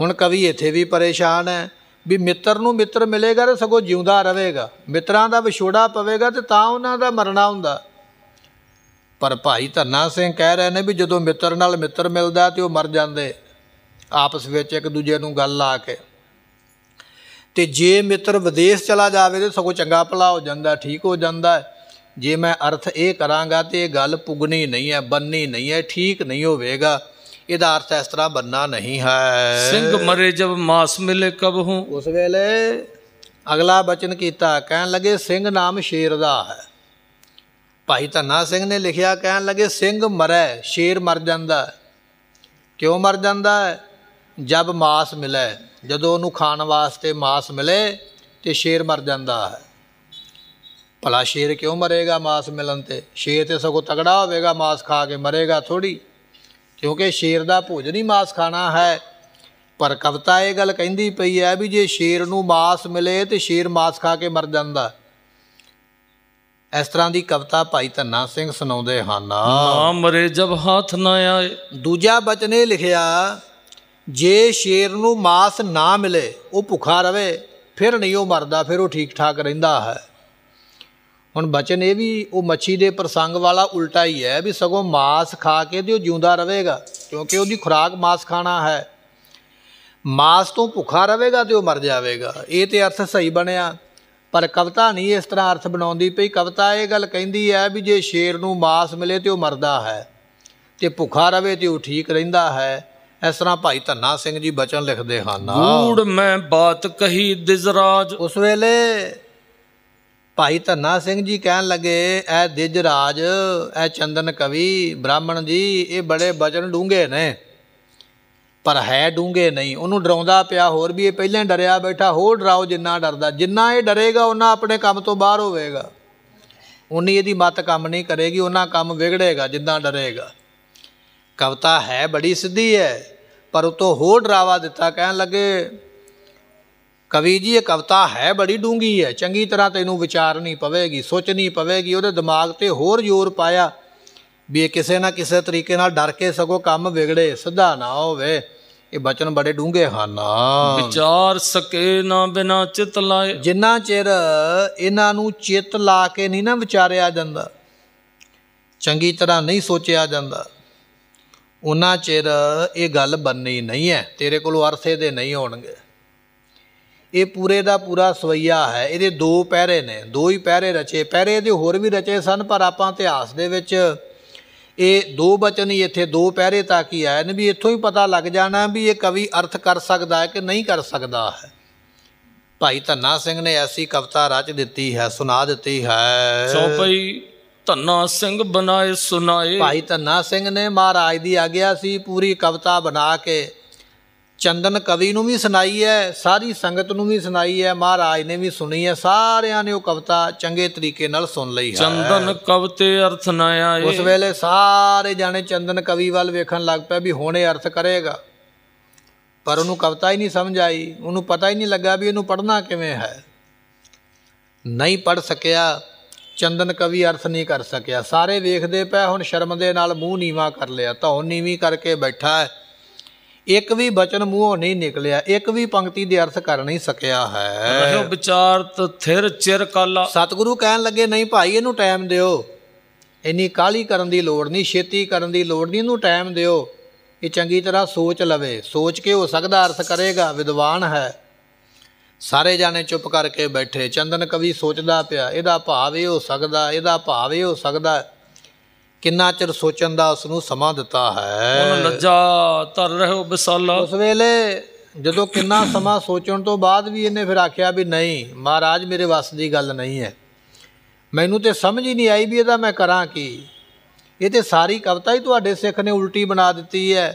ਹੁਣ ਕਵੀ ਇੱਥੇ ਵੀ ਪਰੇਸ਼ਾਨ ਹੈ ਵੀ ਮਿੱਤਰ ਨੂੰ ਮਿੱਤਰ ਮਿਲੇਗਾ ਤੇ ਸਗੋ ਜਿਉਂਦਾ ਰਹੇਗਾ ਮਿੱਤਰਾਂ ਦਾ ਵਿਛੋੜਾ ਪਵੇਗਾ ਤੇ ਤਾਂ ਉਹਨਾਂ ਦਾ ਮਰਨਾ ਹੁੰਦਾ ਪਰ ਭਾਈ ਧਰਨਾ ਸਿੰਘ ਕਹਿ ਰਹੇ ਨੇ ਵੀ ਜਦੋਂ ਮਿੱਤਰ ਨਾਲ ਮਿੱਤਰ ਮਿਲਦਾ ਤੇ ਉਹ ਮਰ ਜਾਂਦੇ ਆਪਸ ਵਿੱਚ ਇੱਕ ਦੂਜੇ ਨੂੰ ਗੱਲ ਲਾ ਕੇ ਤੇ ਜੇ ਮਿੱਤਰ ਵਿਦੇਸ਼ ਚਲਾ ਜਾਵੇ ਤੇ ਸਗੋਂ ਚੰਗਾ ਭਲਾ ਹੋ ਜਾਂਦਾ ਠੀਕ ਹੋ ਜਾਂਦਾ ਜੇ ਮੈਂ ਅਰਥ ਇਹ ਕਰਾਂਗਾ ਤੇ ਇਹ ਗੱਲ ਪੁੱਗਣੀ ਨਹੀਂ ਹੈ ਬੰਨੀ ਨਹੀਂ ਹੈ ਠੀਕ ਨਹੀਂ ਹੋਵੇਗਾ ਇਹਦਾ ਅਰਥ ਇਸ ਤਰ੍ਹਾਂ ਬੰਨਾ ਨਹੀਂ ਹੈ ਸਿੰਘ ਮਰੇ ਜਬ ਮਾਸ ਮਿਲੇ ਕਬ ਹੂੰ ਉਸ ਵੇਲੇ ਅਗਲਾ ਬਚਨ ਕੀਤਾ ਕਹਿਣ ਲੱਗੇ ਸਿੰਘ ਨਾਮ ਸ਼ੇਰ ਦਾ ਹੈ ਭਾਈ ਧੰਨਾ ਸਿੰਘ ਨੇ ਲਿਖਿਆ ਕਹਿਣ ਲੱਗੇ ਸਿੰਘ ਮਰੈ ਸ਼ੇਰ ਮਰ ਜਾਂਦਾ ਕਿਉਂ ਮਰ ਜਾਂਦਾ ਹੈ ਜਦ ਮਾਸ ਮਿਲੇ ਜਦੋਂ ਉਹਨੂੰ ਖਾਣ ਵਾਸਤੇ ਮਾਸ ਮਿਲੇ ਤੇ ਸ਼ੇਰ ਮਰ ਜਾਂਦਾ ਹੈ ਭਲਾ ਸ਼ੇਰ ਕਿਉਂ ਮਰੇਗਾ ਮਾਸ ਮਿਲਣ ਤੇ ਸ਼ੇਰ ਤੇ ਸਗੋਂ ਤਗੜਾ ਹੋਵੇਗਾ ਮਾਸ ਖਾ ਕੇ ਮਰੇਗਾ ਥੋੜੀ ਕਿਉਂਕਿ ਸ਼ੇਰ ਦਾ ਭੋਜਨ ਹੀ ਮਾਸ ਖਾਣਾ ਹੈ ਪਰ ਕਵਤਾ ਇਹ ਗੱਲ ਕਹਿੰਦੀ ਪਈ ਹੈ ਵੀ ਜੇ ਸ਼ੇਰ ਨੂੰ ਮਾਸ ਮਿਲੇ ਤੇ ਸ਼ੇਰ ਮਾਸ ਖਾ ਕੇ ਮਰ ਜਾਂਦਾ ਇਸ ਤਰ੍ਹਾਂ ਦੀ ਕਵਿਤਾ ਭਾਈ ਧੰਨਾ ਸਿੰਘ ਸੁਣਾਉਂਦੇ ਹਨ ਨਾਮ ਮਰੇ ਜਬ ਹੱਥ ਨਾ ਆਏ ਦੂਜਾ ਬਚਨ ਇਹ ਲਿਖਿਆ ਜੇ ਸ਼ੇਰ ਨੂੰ ਮਾਸ ਨਾ ਮਿਲੇ ਉਹ ਭੁੱਖਾ ਰਵੇ ਫਿਰ ਨਹੀਂ ਉਹ ਮਰਦਾ ਫਿਰ ਉਹ ਠੀਕ ਠਾਕ ਰਹਿੰਦਾ ਹੈ ਹੁਣ ਬਚਨ ਇਹ ਵੀ ਉਹ ਮੱਛੀ ਦੇ ਪ੍ਰਸੰਗ ਵਾਲਾ ਉਲਟਾ ਹੀ ਹੈ ਵੀ ਸਗੋਂ ਮਾਸ ਖਾ ਕੇ ਤੇ ਉਹ ਜਿਉਂਦਾ ਰਹੇਗਾ ਕਿਉਂਕਿ ਉਹਦੀ ਖੁਰਾਕ ਮਾਸ ਖਾਣਾ ਹੈ ਮਾਸ ਤੋਂ ਭੁੱਖਾ ਰਹੇਗਾ ਤੇ ਉਹ ਮਰ ਜਾਵੇਗਾ ਇਹ ਤੇ ਅਰਥ ਸਹੀ ਬਣਿਆ ਪਰ ਕਵਤਾ ਨਹੀਂ ਇਸ ਤਰ੍ਹਾਂ ਅਰਥ ਬਣਾਉਂਦੀ ਪਈ ਕਵਤਾ ਇਹ ਗੱਲ ਕਹਿੰਦੀ ਹੈ ਵੀ ਜੇ ਸ਼ੇਰ ਨੂੰ ਮਾਸ ਮਿਲੇ ਤੇ ਉਹ ਮਰਦਾ ਹੈ ਤੇ ਭੁੱਖਾ ਰਵੇ ਤੇ ਉਹ ਠੀਕ ਰਹਿੰਦਾ ਹੈ ਇਸ ਤਰ੍ਹਾਂ ਭਾਈ ਧੰਨਾ ਸਿੰਘ ਜੀ ਬਚਨ ਲਿਖਦੇ ਹਨ ਗੂੜ ਮੈਂ ਬਾਤ ਕਹੀ ਦਿਜਰਾਜ ਉਸ ਵੇਲੇ ਭਾਈ ਧੰਨਾ ਸਿੰਘ ਜੀ ਕਹਿਣ ਲੱਗੇ ਐ ਦਿਜਰਾਜ ਐ ਚੰਦਨ ਕਵੀ ਬ੍ਰਾਹਮਣ ਜੀ ਇਹ ਬੜੇ ਬਚਨ ਡੂੰਘੇ ਨੇ ਪਰ ਹੈ ਡੂੰਗੇ ਨਹੀਂ ਉਹਨੂੰ ਡਰਾਉਂਦਾ ਪਿਆ ਹੋਰ ਵੀ ਇਹ ਪਹਿਲਾਂ ਡਰਿਆ ਬੈਠਾ ਹੋਰ ਡਰਾਓ ਜਿੰਨਾ ਡਰਦਾ ਜਿੰਨਾ ਇਹ ਡਰੇਗਾ ਉਹਨਾਂ ਆਪਣੇ ਕੰਮ ਤੋਂ ਬਾਹਰ ਹੋਵੇਗਾ ਉਨੀ ਇਹਦੀ ਮਤ ਕੰਮ ਨਹੀਂ ਕਰੇਗੀ ਉਹਨਾਂ ਕੰਮ ਵਿਗੜੇਗਾ ਜਿੱਦਾਂ ਡਰੇਗਾ ਕਵਤਾ ਹੈ ਬੜੀ ਸਿੱਧੀ ਹੈ ਪਰ ਉਤੋਂ ਹੋਰ ਡਰਾਵਾ ਦਿੱਤਾ ਕਹਿਣ ਲੱਗੇ ਕਵੀ ਜੀ ਇਹ ਕਵਤਾ ਹੈ ਬੜੀ ਡੂੰਗੀ ਹੈ ਚੰਗੀ ਤਰ੍ਹਾਂ ਤੈਨੂੰ ਵਿਚਾਰਨੀ ਪਵੇਗੀ ਸੋਚਣੀ ਪਵੇਗੀ ਉਹਦੇ ਦਿਮਾਗ ਤੇ ਹੋਰ ਜ਼ੋਰ ਪਾਇਆ ਵੀ ਇਹ ਕਿਸੇ ਨਾ ਕਿਸੇ ਤਰੀਕੇ ਨਾਲ ਡਰ ਕੇ ਸਗੋ ਕੰਮ ਵਿਗੜੇ ਸਿੱਧਾ ਨਾ ਹੋਵੇ ਇਹ ਬਚਨ ਬੜੇ ਡੂੰਘੇ ਹਨ ਵਿਚਾਰ ਸਕੇ ਨਾ ਬਿਨਾ ਚਿਤ ਲਾਏ ਜਿੰਨਾ ਚਿਰ ਇਹਨਾਂ ਨੂੰ ਚਿਤ ਲਾ ਕੇ ਨਹੀਂ ਨਾ ਵਿਚਾਰਿਆ ਜਾਂਦਾ ਚੰਗੀ ਤਰ੍ਹਾਂ ਨਹੀਂ ਸੋਚਿਆ ਜਾਂਦਾ ਉਹਨਾਂ ਚਿਰ ਇਹ ਗੱਲ ਬੰਨੀ ਨਹੀਂ ਹੈ ਤੇਰੇ ਕੋਲ ਅਰਸੇ ਦੇ ਨਹੀਂ ਹੋਣਗੇ ਇਹ ਪੂਰੇ ਦਾ ਪੂਰਾ ਸਵਈਆ ਹੈ ਇਹਦੇ ਦੋ ਪਹਿਰੇ ਨੇ ਦੋ ਹੀ ਪਹਿਰੇ ਰਚੇ ਪਹਿਰੇ ਇਹਦੇ ਹੋਰ ਵੀ ਰਚੇ ਸਨ ਪਰ ਆਪਾਂ ਇਤਿਹਾਸ ਦੇ ਵਿੱਚ ਇਹ ਦੋ ਬਚਨ ਹੀ ਇੱਥੇ ਦੋ ਪਹਿਰੇ ਤਾਂ ਕੀ ਆਏ ਨੇ ਵੀ ਇੱਥੋਂ ਹੀ ਪਤਾ ਲੱਗ ਜਾਣਾ ਵੀ ਇਹ ਕਵੀ ਅਰਥ ਕਰ ਸਕਦਾ ਹੈ ਕਿ ਨਹੀਂ ਕਰ ਸਕਦਾ ਹੈ ਭਾਈ ਧੰਨਾ ਸਿੰਘ ਨੇ ਐਸੀ ਕਵਿਤਾ ਰਚ ਦਿੱਤੀ ਹੈ ਸੁਣਾ ਦਿੱਤੀ ਹੈ ਸੋ ਧੰਨਾ ਸਿੰਘ ਬਣਾਏ ਸੁਣਾਏ ਭਾਈ ਧੰਨਾ ਸਿੰਘ ਨੇ ਮਹਾਰਾਜ ਦੀ ਆਗਿਆ ਸੀ ਪੂਰੀ ਕਵਿਤਾ ਬਣਾ ਕੇ ਚੰਦਨ ਕਵੀ ਨੂੰ ਵੀ ਸੁਣਾਈ ਹੈ ਸਾਰੀ ਸੰਗਤ ਨੂੰ ਵੀ ਸੁਣਾਈ ਹੈ ਮਹਾਰਾਜ ਨੇ ਵੀ ਸੁਣੀ ਹੈ ਸਾਰਿਆਂ ਨੇ ਉਹ ਕਵਿਤਾ ਚੰਗੇ ਤਰੀਕੇ ਨਾਲ ਸੁਣ ਲਈ ਹੈ ਚੰਦਨ ਕਵਤੇ ਅਰਥ ਨਾ ਆਏ ਉਸ ਵੇਲੇ ਸਾਰੇ ਜਾਣੇ ਚੰਦਨ ਕਵੀ ਵੱਲ ਵੇਖਣ ਲੱਗ ਪਏ ਵੀ ਹੁਣ ਇਹ ਅਰਥ ਕਰੇਗਾ ਪਰ ਉਹਨੂੰ ਕਵਿਤਾ ਹੀ ਨਹੀਂ ਸਮਝ ਆਈ ਉਹਨੂੰ ਪਤਾ ਹੀ ਨਹੀਂ ਲੱਗਾ ਵੀ ਇਹਨੂੰ ਪੜ੍ਹਨਾ ਕਿਵੇਂ ਹੈ ਨਹੀਂ ਪੜ ਸਕਿਆ ਚੰਦਨ ਕਵੀ ਅਰਥ ਨਹੀਂ ਕਰ ਸਕਿਆ ਸਾਰੇ ਵੇਖਦੇ ਪਏ ਹੁਣ ਸ਼ਰਮ ਦੇ ਨਾਲ ਮੂੰਹ ਨੀਵਾ ਕਰ ਲਿਆ ਧੌਣ ਨੀਵੀਂ ਕਰਕੇ ਬੈਠਾ ਹੈ ਇੱਕ ਵੀ ਬਚਨ ਮੂੰਹੋਂ ਨਹੀਂ ਨਿਕਲਿਆ ਇੱਕ ਵੀ ਪੰਕਤੀ ਦੇ ਅਰਥ ਕਰ ਨਹੀਂ ਸਕਿਆ ਹੈ ਰਹਿਓ ਵਿਚਾਰ ਥਿਰ ਚਿਰ ਕਾਲਾ ਸਤਿਗੁਰੂ ਕਹਿਣ ਲੱਗੇ ਨਹੀਂ ਭਾਈ ਇਹਨੂੰ ਟਾਈਮ ਦਿਓ ਇੰਨੀ ਕਾਲੀ ਕਰਨ ਦੀ ਲੋੜ ਨਹੀਂ ਛੇਤੀ ਕਰਨ ਦੀ ਲੋੜ ਨਹੀਂ ਇਹਨੂੰ ਟਾਈਮ ਦਿਓ ਇਹ ਚੰਗੀ ਤਰ੍ਹਾਂ ਸੋਚ ਲਵੇ ਸੋਚ ਕੇ ਹੋ ਸਕਦਾ ਅਰਥ ਕਰੇਗਾ ਵਿਦਵਾਨ ਹੈ ਸਾਰੇ ਜਾਣੇ ਚੁੱਪ ਕਰਕੇ ਬੈਠੇ ਚੰਦਨ ਕਵੀ ਸੋਚਦਾ ਪਿਆ ਇਹਦਾ ਭਾਵ ਇਹ ਹੋ ਸਕਦਾ ਇਹਦਾ ਭਾਵ ਇਹ ਹੋ ਸਕਦਾ ਕਿੰਨਾ ਚਿਰ ਸੋਚਣ ਦਾ ਉਸ ਨੂੰ ਸਮਾਂ ਦਿੱਤਾ ਹੈ ਲੱਜਾ ਧਰ ਰਹੋ ਬਿਸਾਲਾ ਉਸ ਵੇਲੇ ਜਦੋਂ ਕਿੰਨਾ ਸਮਾਂ ਸੋਚਣ ਤੋਂ ਬਾਅਦ ਵੀ ਇਹਨੇ ਫਿਰ ਆਖਿਆ ਵੀ ਨਹੀਂ ਮਹਾਰਾਜ ਮੇਰੇ ਵਸ ਦੀ ਗੱਲ ਨਹੀਂ ਹੈ ਮੈਨੂੰ ਤੇ ਸਮਝ ਹੀ ਨਹੀਂ ਆਈ ਵੀ ਇਹਦਾ ਮੈਂ ਕਰਾਂ ਕੀ ਇਹ ਤੇ ਸਾਰੀ ਕਵਤਾ ਹੀ ਤੁਹਾਡੇ ਸਿੱਖ ਨੇ ਉਲਟੀ ਬਣਾ ਦਿੱਤੀ ਹੈ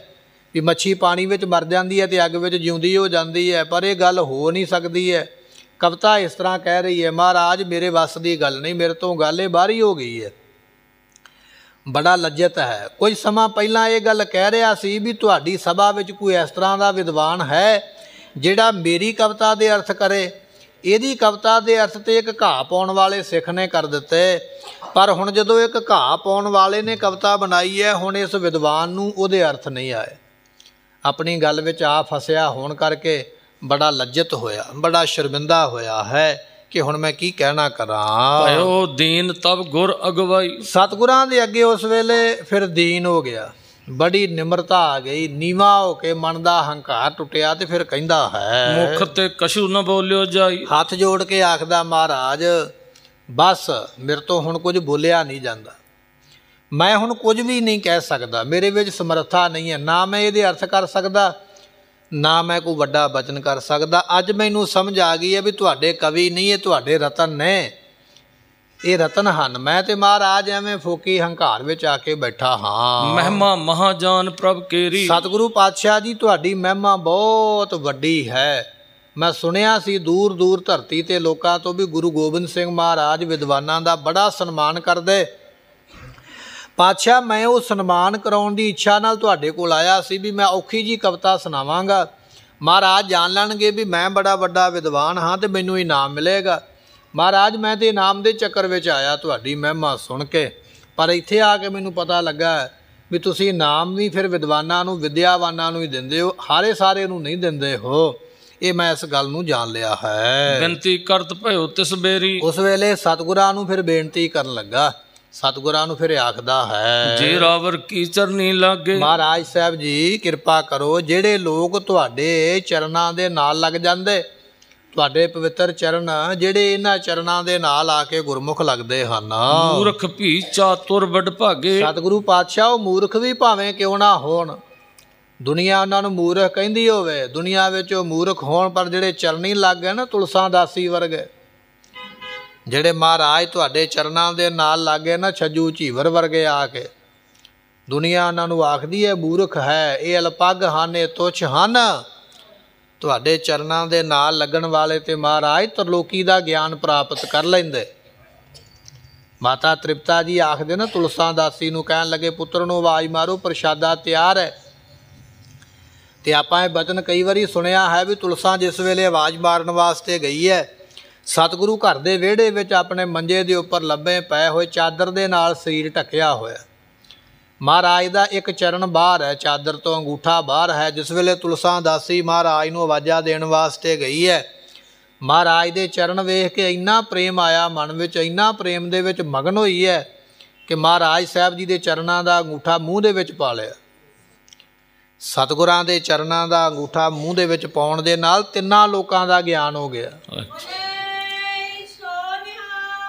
ਵੀ ਮੱਛੀ ਪਾਣੀ ਵਿੱਚ ਮਰ ਜਾਂਦੀ ਹੈ ਤੇ ਅੱਗ ਵਿੱਚ ਜਿਉਂਦੀ ਹੋ ਜਾਂਦੀ ਹੈ ਪਰ ਇਹ ਗੱਲ ਹੋ ਨਹੀਂ ਸਕਦੀ ਹੈ ਕਵਤਾ ਇਸ ਤਰ੍ਹਾਂ ਕਹਿ ਰਹੀ ਹੈ ਮਹਾਰਾਜ ਮੇਰੇ ਵਸ ਦੀ ਗੱਲ ਨਹੀਂ ਮੇਰੇ ਤੋਂ ਗੱਲ ਇਹ ਬਾਹਰੀ ਹੋ ਗਈ ਹੈ ਬੜਾ ਲੱਜਤ ਹੈ ਕੁਝ ਸਮਾਂ ਪਹਿਲਾਂ ਇਹ ਗੱਲ ਕਹਿ ਰਿਹਾ ਸੀ ਵੀ ਤੁਹਾਡੀ ਸਭਾ ਵਿੱਚ ਕੋਈ ਇਸ ਤਰ੍ਹਾਂ ਦਾ ਵਿਦਵਾਨ ਹੈ ਜਿਹੜਾ ਮੇਰੀ ਕਵਿਤਾ ਦੇ ਅਰਥ ਕਰੇ ਇਹਦੀ ਕਵਿਤਾ ਦੇ ਅਰਥ ਤੇ ਇੱਕ ਘਾਹ ਪਾਉਣ ਵਾਲੇ ਸਿੱਖ ਨੇ ਕਰ ਦਿੱਤੇ ਪਰ ਹੁਣ ਜਦੋਂ ਇੱਕ ਘਾਹ ਪਾਉਣ ਵਾਲੇ ਨੇ ਕਵਿਤਾ ਬਣਾਈ ਹੈ ਹੁਣ ਇਸ ਵਿਦਵਾਨ ਨੂੰ ਉਹਦੇ ਅਰਥ ਨਹੀਂ ਆਏ ਆਪਣੀ ਗੱਲ ਵਿੱਚ ਆ ਫਸਿਆ ਹੋਣ ਕਰਕੇ ਬੜਾ ਲੱਜਤ ਹੋਇਆ ਬੜਾ ਸ਼ਰਮਿੰਦਾ ਹੋਇਆ ਹੈ ਕਿ ਹੁਣ ਮੈਂ ਕੀ ਕਹਿਣਾ ਕਰਾਂ ਭਇਓ ਦੀਨ ਤਬ ਗੁਰ ਅਗਵਾਈ ਸਤਗੁਰਾਂ ਦੇ ਅੱਗੇ ਉਸ ਵੇਲੇ ਫਿਰ ਦੀਨ ਹੋ ਗਿਆ ਬੜੀ ਨਿਮਰਤਾ ਆ ਗਈ ਨੀਵਾ ਹੋ ਕੇ ਮਨ ਦਾ ਹੰਕਾਰ ਟੁੱਟਿਆ ਤੇ ਫਿਰ ਕਹਿੰਦਾ ਹੈ ਮੁਖ ਤੇ ਕਸ਼ੂ ਨਾ ਬੋਲਿਓ ਜਾਈ ਹੱਥ ਜੋੜ ਕੇ ਆਖਦਾ ਮਹਾਰਾਜ ਬਸ ਮੇਰੇ ਤੋਂ ਹੁਣ ਕੁਝ ਬੋਲਿਆ ਨਹੀਂ ਜਾਂਦਾ ਮੈਂ ਹੁਣ ਕੁਝ ਵੀ ਨਹੀਂ ਕਹਿ ਸਕਦਾ ਮੇਰੇ ਵਿੱਚ ਸਮਰੱਥਾ ਨਹੀਂ ਹੈ ਨਾ ਮੈਂ ਇਹਦੇ ਅਰਥ ਕਰ ਸਕਦਾ ਨਾ ਮੈਂ ਕੋਈ ਵੱਡਾ ਬਚਨ ਕਰ ਸਕਦਾ ਅੱਜ ਮੈਨੂੰ ਸਮਝ ਆ ਗਈ ਹੈ ਵੀ ਤੁਹਾਡੇ ਕਵੀ ਨਹੀਂ ਇਹ ਤੁਹਾਡੇ ਰਤਨ ਨੇ ਇਹ ਰਤਨ ਹਨ ਮੈਂ ਤੇ ਮਹਾਰਾਜ ਐਵੇਂ ਫੋਕੀ ਹੰਕਾਰ ਵਿੱਚ ਆ ਕੇ ਬੈਠਾ ਹਾਂ ਮਹਿਮਾ ਮਹਾਜਾਨ ਪ੍ਰਭ ਕੇਰੀ ਸਤਿਗੁਰੂ ਪਾਤਸ਼ਾਹ ਜੀ ਤੁਹਾਡੀ ਮਹਿਮਾ ਬਹੁਤ ਵੱਡੀ ਹੈ ਮੈਂ ਸੁਣਿਆ ਸੀ ਦੂਰ ਦੂਰ ਧਰਤੀ ਤੇ ਲੋਕਾਂ ਤੋਂ ਵੀ ਗੁਰੂ ਗੋਬਿੰਦ ਸਿੰਘ ਮਹਾਰਾਜ ਵਿਦਵਾਨਾਂ ਦਾ ਬੜਾ ਸਨਮਾਨ ਕਰਦੇ ਪਾਤਸ਼ਾਹ ਮੈਂ ਉਹ ਸਨਮਾਨ ਕਰਾਉਣ ਦੀ ਇੱਛਾ ਨਾਲ ਤੁਹਾਡੇ ਕੋਲ ਆਇਆ ਸੀ ਵੀ ਮੈਂ ਔਖੀ ਜੀ ਕਵਿਤਾ ਸੁਣਾਵਾਂਗਾ ਮਹਾਰਾਜ ਜਾਣ ਲੈਣਗੇ ਵੀ ਮੈਂ ਬੜਾ ਵੱਡਾ ਵਿਦਵਾਨ ਹਾਂ ਤੇ ਮੈਨੂੰ ਇਨਾਮ ਮਿਲੇਗਾ ਮਹਾਰਾਜ ਮੈਂ ਤੇ ਇਨਾਮ ਦੇ ਚੱਕਰ ਵਿੱਚ ਆਇਆ ਤੁਹਾਡੀ ਮਹਿਮਾ ਸੁਣ ਕੇ ਪਰ ਇੱਥੇ ਆ ਕੇ ਮੈਨੂੰ ਪਤਾ ਲੱਗਾ ਵੀ ਤੁਸੀਂ ਇਨਾਮ ਵੀ ਫਿਰ ਵਿਦਵਾਨਾਂ ਨੂੰ ਵਿਦਿਆਵਾਨਾਂ ਨੂੰ ਹੀ ਦਿੰਦੇ ਹੋ ਹਾਰੇ ਸਾਰੇ ਨੂੰ ਨਹੀਂ ਦਿੰਦੇ ਹੋ ਇਹ ਮੈਂ ਇਸ ਗੱਲ ਨੂੰ ਜਾਣ ਲਿਆ ਹੈ ਬੇਨਤੀ ਕਰਤ ਭਇਓ ਤਿਸ ਬੇਰੀ ਉਸ ਵੇਲੇ ਸਤਗੁਰਾਂ ਨੂੰ ਫਿਰ ਬੇਨਤੀ ਕਰਨ ਲੱਗਾ ਸਤਗੁਰਾਂ ਨੂੰ ਫਿਰ ਆਖਦਾ ਹੈ ਜੇ ਰਾਵਰ ਕੀ ਚਰਨੀ ਲਾਗੇ ਮਹਾਰਾਜ ਸਾਹਿਬ ਜੀ ਕਿਰਪਾ ਕਰੋ ਜਿਹੜੇ ਲੋਕ ਤੁਹਾਡੇ ਚਰਨਾਂ ਦੇ ਨਾਲ ਲੱਗ ਜਾਂਦੇ ਤੁਹਾਡੇ ਪਵਿੱਤਰ ਚਰਨ ਜਿਹੜੇ ਇਹਨਾਂ ਚਰਨਾਂ ਦੇ ਨਾਲ ਆ ਕੇ ਗੁਰਮੁਖ ਲੱਗਦੇ ਹਨ ਮੂਰਖ ਵੀ ਚਾਤੁਰ ਵੱਡ ਭਾਗੇ ਸਤਿਗੁਰੂ ਪਾਤਸ਼ਾਹ ਉਹ ਮੂਰਖ ਵੀ ਭਾਵੇਂ ਕਿਉਂ ਨਾ ਹੋਣ ਦੁਨੀਆ ਉਹਨਾਂ ਨੂੰ ਮੂਰਖ ਕਹਿੰਦੀ ਹੋਵੇ ਦੁਨੀਆ ਵਿੱਚ ਉਹ ਮੂਰਖ ਹੋਣ ਪਰ ਜਿਹੜੇ ਚਰਨੀ ਲੱਗ ਗਏ ਨਾ ਤੁਲਸਾਂ ਦਾਸੀ ਵਰਗੇ ਜਿਹੜੇ ਮਹਾਰਾਜ ਤੁਹਾਡੇ ਚਰਨਾਂ ਦੇ ਨਾਲ ਲੱਗੇ ਨਾ ਛੱਜੂ ਝੀਵਰ ਵਰਗੇ ਆ ਕੇ ਦੁਨੀਆ ਉਹਨਾਂ ਨੂੰ ਆਖਦੀ ਹੈ ਬੂਰਖ ਹੈ ਇਹ ਅਲਪੱਗ ਹਨ ਇਹ ਤੁਛ ਹਨ ਤੁਹਾਡੇ ਚਰਨਾਂ ਦੇ ਨਾਲ ਲੱਗਣ ਵਾਲੇ ਤੇ ਮਹਾਰਾਜ ਤਰਲੋਕੀ ਦਾ ਗਿਆਨ ਪ੍ਰਾਪਤ ਕਰ ਲੈਂਦੇ ਮਾਤਾ ਤ੍ਰਿਪਤਾ ਜੀ ਆਖਦੇ ਨਾ ਤੁਲਸਾ ਦਾਸੀ ਨੂੰ ਕਹਿਣ ਲੱਗੇ ਪੁੱਤਰ ਨੂੰ ਆਵਾਜ਼ ਮਾਰੋ ਪ੍ਰਸ਼ਾਦਾ ਤਿਆਰ ਹੈ ਤੇ ਆਪਾਂ ਇਹ ਬਚਨ ਕਈ ਵਾਰੀ ਸੁਣਿਆ ਹੈ ਵੀ ਤੁਲਸਾ ਜਿਸ ਵੇਲੇ ਆਵਾਜ਼ ਮਾਰਨ ਵਾਸਤੇ ਗਈ ਹੈ ਸਤਿਗੁਰੂ ਘਰ ਦੇ ਵਿਹੜੇ ਵਿੱਚ ਆਪਣੇ ਮੰਜੇ ਦੇ ਉੱਪਰ ਲੱਭੇ ਪਏ ਹੋਏ ਚਾਦਰ ਦੇ ਨਾਲ ਸਰੀਰ ਢੱਕਿਆ ਹੋਇਆ ਮਹਾਰਾਜ ਦਾ ਇੱਕ ਚਰਨ ਬਾਹਰ ਹੈ ਚਾਦਰ ਤੋਂ ਅੰਗੂਠਾ ਬਾਹਰ ਹੈ ਜਿਸ ਵੇਲੇ ਤੁਲਸਾਂ ਦਾਸੀ ਮਹਾਰਾਜ ਨੂੰ ਆਵਾਜ਼ਾ ਦੇਣ ਵਾਸਤੇ ਗਈ ਹੈ ਮਹਾਰਾਜ ਦੇ ਚਰਨ ਵੇਖ ਕੇ ਇੰਨਾ ਪ੍ਰੇਮ ਆਇਆ ਮਨ ਵਿੱਚ ਇੰਨਾ ਪ੍ਰੇਮ ਦੇ ਵਿੱਚ ਮਗਨ ਹੋਈ ਹੈ ਕਿ ਮਹਾਰਾਜ ਸਾਹਿਬ ਜੀ ਦੇ ਚਰਨਾਂ ਦਾ ਅੰਗੂਠਾ ਮੂੰਹ ਦੇ ਵਿੱਚ ਪਾ ਲਿਆ ਸਤਗੁਰਾਂ ਦੇ ਚਰਨਾਂ ਦਾ ਅੰਗੂਠਾ ਮੂੰਹ ਦੇ ਵਿੱਚ ਪਾਉਣ ਦੇ ਨਾਲ ਤਿੰਨਾਂ ਲੋਕਾਂ ਦਾ ਗਿਆਨ ਹੋ ਗਿਆ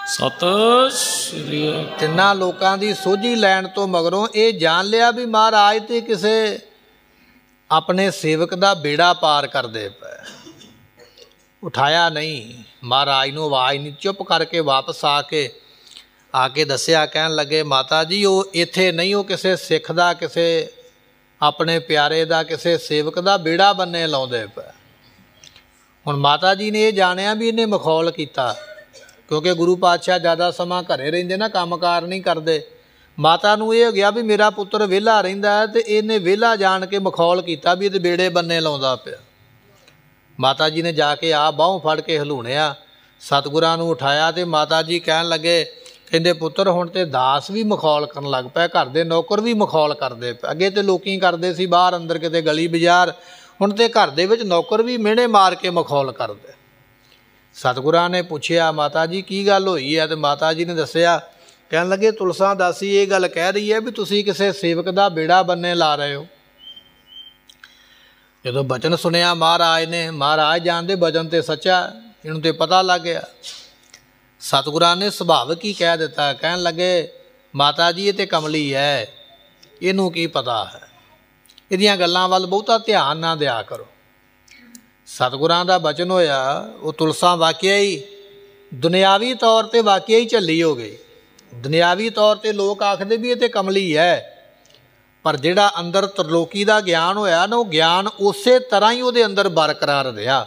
ਸਤ ਸ੍ਰੀ ਤਿੰਨਾਂ ਲੋਕਾਂ ਦੀ ਸੋਝੀ ਲੈਣ ਤੋਂ ਮਗਰੋਂ ਇਹ ਜਾਣ ਲਿਆ ਵੀ ਮਹਾਰਾਜ ਤੇ ਕਿਸੇ ਆਪਣੇ ਸੇਵਕ ਦਾ ਬੇੜਾ ਪਾਰ ਕਰਦੇ ਪਏ ਉਠਾਇਆ ਨਹੀਂ ਮਹਾਰਾਜ ਨੂੰ ਆਵਾਜ਼ ਨਹੀਂ ਚੁੱਪ ਕਰਕੇ ਵਾਪਸ ਆ ਕੇ ਆ ਕੇ ਦੱਸਿਆ ਕਹਿਣ ਲੱਗੇ ਮਾਤਾ ਜੀ ਉਹ ਇੱਥੇ ਨਹੀਂ ਉਹ ਕਿਸੇ ਸਿੱਖ ਦਾ ਕਿਸੇ ਆਪਣੇ ਪਿਆਰੇ ਦਾ ਕਿਸੇ ਸੇਵਕ ਦਾ ਬੇੜਾ ਬੰਨੇ ਲਾਉਂਦੇ ਪਏ ਹੁਣ ਮਾਤਾ ਜੀ ਨੇ ਇਹ ਜਾਣਿਆ ਵੀ ਇਹਨੇ ਮਖੌਲ ਕੀਤਾ ਕਿਉਂਕਿ ਗੁਰੂ ਪਾਤਸ਼ਾਹ ਜ਼ਿਆਦਾ ਸਮਾਂ ਘਰੇ ਰਹਿੰਦੇ ਨਾ ਕੰਮਕਾਰ ਨਹੀਂ ਕਰਦੇ ਮਾਤਾ ਨੂੰ ਇਹ ਹੋ ਗਿਆ ਵੀ ਮੇਰਾ ਪੁੱਤਰ ਵਿਹਲਾ ਰਹਿੰਦਾ ਤੇ ਇਹਨੇ ਵਿਹਲਾ ਜਾਣ ਕੇ ਮਖੌਲ ਕੀਤਾ ਵੀ ਇਹਦੇ ਬੇੜੇ ਬੰਨੇ ਲਾਉਂਦਾ ਪਿਆ ਮਾਤਾ ਜੀ ਨੇ ਜਾ ਕੇ ਆ ਬਾਹੋਂ ਫੜ ਕੇ ਹਲੂਣਿਆ ਸਤਗੁਰਾਂ ਨੂੰ ਉਠਾਇਆ ਤੇ ਮਾਤਾ ਜੀ ਕਹਿਣ ਲੱਗੇ ਕਹਿੰਦੇ ਪੁੱਤਰ ਹੁਣ ਤੇ ਦਾਸ ਵੀ ਮਖੌਲ ਕਰਨ ਲੱਗ ਪਿਆ ਘਰ ਦੇ ਨੌਕਰ ਵੀ ਮਖੌਲ ਕਰਦੇ ਅੱਗੇ ਤੇ ਲੋਕੀ ਕਰਦੇ ਸੀ ਬਾਹਰ ਅੰਦਰ ਕਿਤੇ ਗਲੀ ਬਾਜ਼ਾਰ ਹੁਣ ਤੇ ਘਰ ਦੇ ਵਿੱਚ ਨੌਕਰ ਵੀ ਮਿਹਣੇ ਮਾਰ ਕੇ ਮਖੌਲ ਕਰਦੇ ਸਤਗੁਰਾਂ ਨੇ ਪੁੱਛਿਆ ਮਾਤਾ ਜੀ ਕੀ ਗੱਲ ਹੋਈ ਹੈ ਤੇ ਮਾਤਾ ਜੀ ਨੇ ਦੱਸਿਆ ਕਹਿਣ ਲੱਗੇ ਤੁਲਸਾ ਦਾਸੀ ਇਹ ਗੱਲ ਕਹਿ ਰਹੀ ਹੈ ਵੀ ਤੁਸੀਂ ਕਿਸੇ ਸੇਵਕ ਦਾ ਬੇੜਾ ਬੰਨੇ ਲਾ ਰਹੇ ਹੋ ਜਦੋਂ ਬਚਨ ਸੁਣਿਆ ਮਹਾਰਾਜ ਨੇ ਮਹਾਰਾਜ ਜਾਣਦੇ ਬਚਨ ਤੇ ਸੱਚਾ ਇਹਨੂੰ ਤੇ ਪਤਾ ਲੱਗ ਗਿਆ ਸਤਗੁਰਾਂ ਨੇ ਸੁਭਾਵਕ ਹੀ ਕਹਿ ਦਿੱਤਾ ਕਹਿਣ ਲੱਗੇ ਮਾਤਾ ਜੀ ਇਹ ਤੇ ਕਮਲੀ ਹੈ ਇਹਨੂੰ ਕੀ ਪਤਾ ਹੈ ਇਹਦੀਆਂ ਗੱਲਾਂ ਵੱਲ ਬਹੁਤਾ ਧਿਆਨ ਨਾ ਦਿਆ ਕਰੋ ਸਤਗੁਰਾਂ ਦਾ ਬਚਨ ਹੋਇਆ ਉਹ ਤੁਲਸਾ ਵਾਕਿਆ ਹੀ ਦੁਨਿਆਵੀ ਤੌਰ ਤੇ ਵਾਕਿਆ ਹੀ ਝੱਲੀ ਹੋ ਗਈ ਦੁਨਿਆਵੀ ਤੌਰ ਤੇ ਲੋਕ ਆਖਦੇ ਵੀ ਇਹ ਤੇ ਕਮਲੀ ਹੈ ਪਰ ਜਿਹੜਾ ਅੰਦਰ ਤਰਲੋਕੀ ਦਾ ਗਿਆਨ ਹੋਇਆ ਨਾ ਉਹ ਗਿਆਨ ਉਸੇ ਤਰ੍ਹਾਂ ਹੀ ਉਹਦੇ ਅੰਦਰ ਬਰਕਰਾਰ ਰਿਹਾ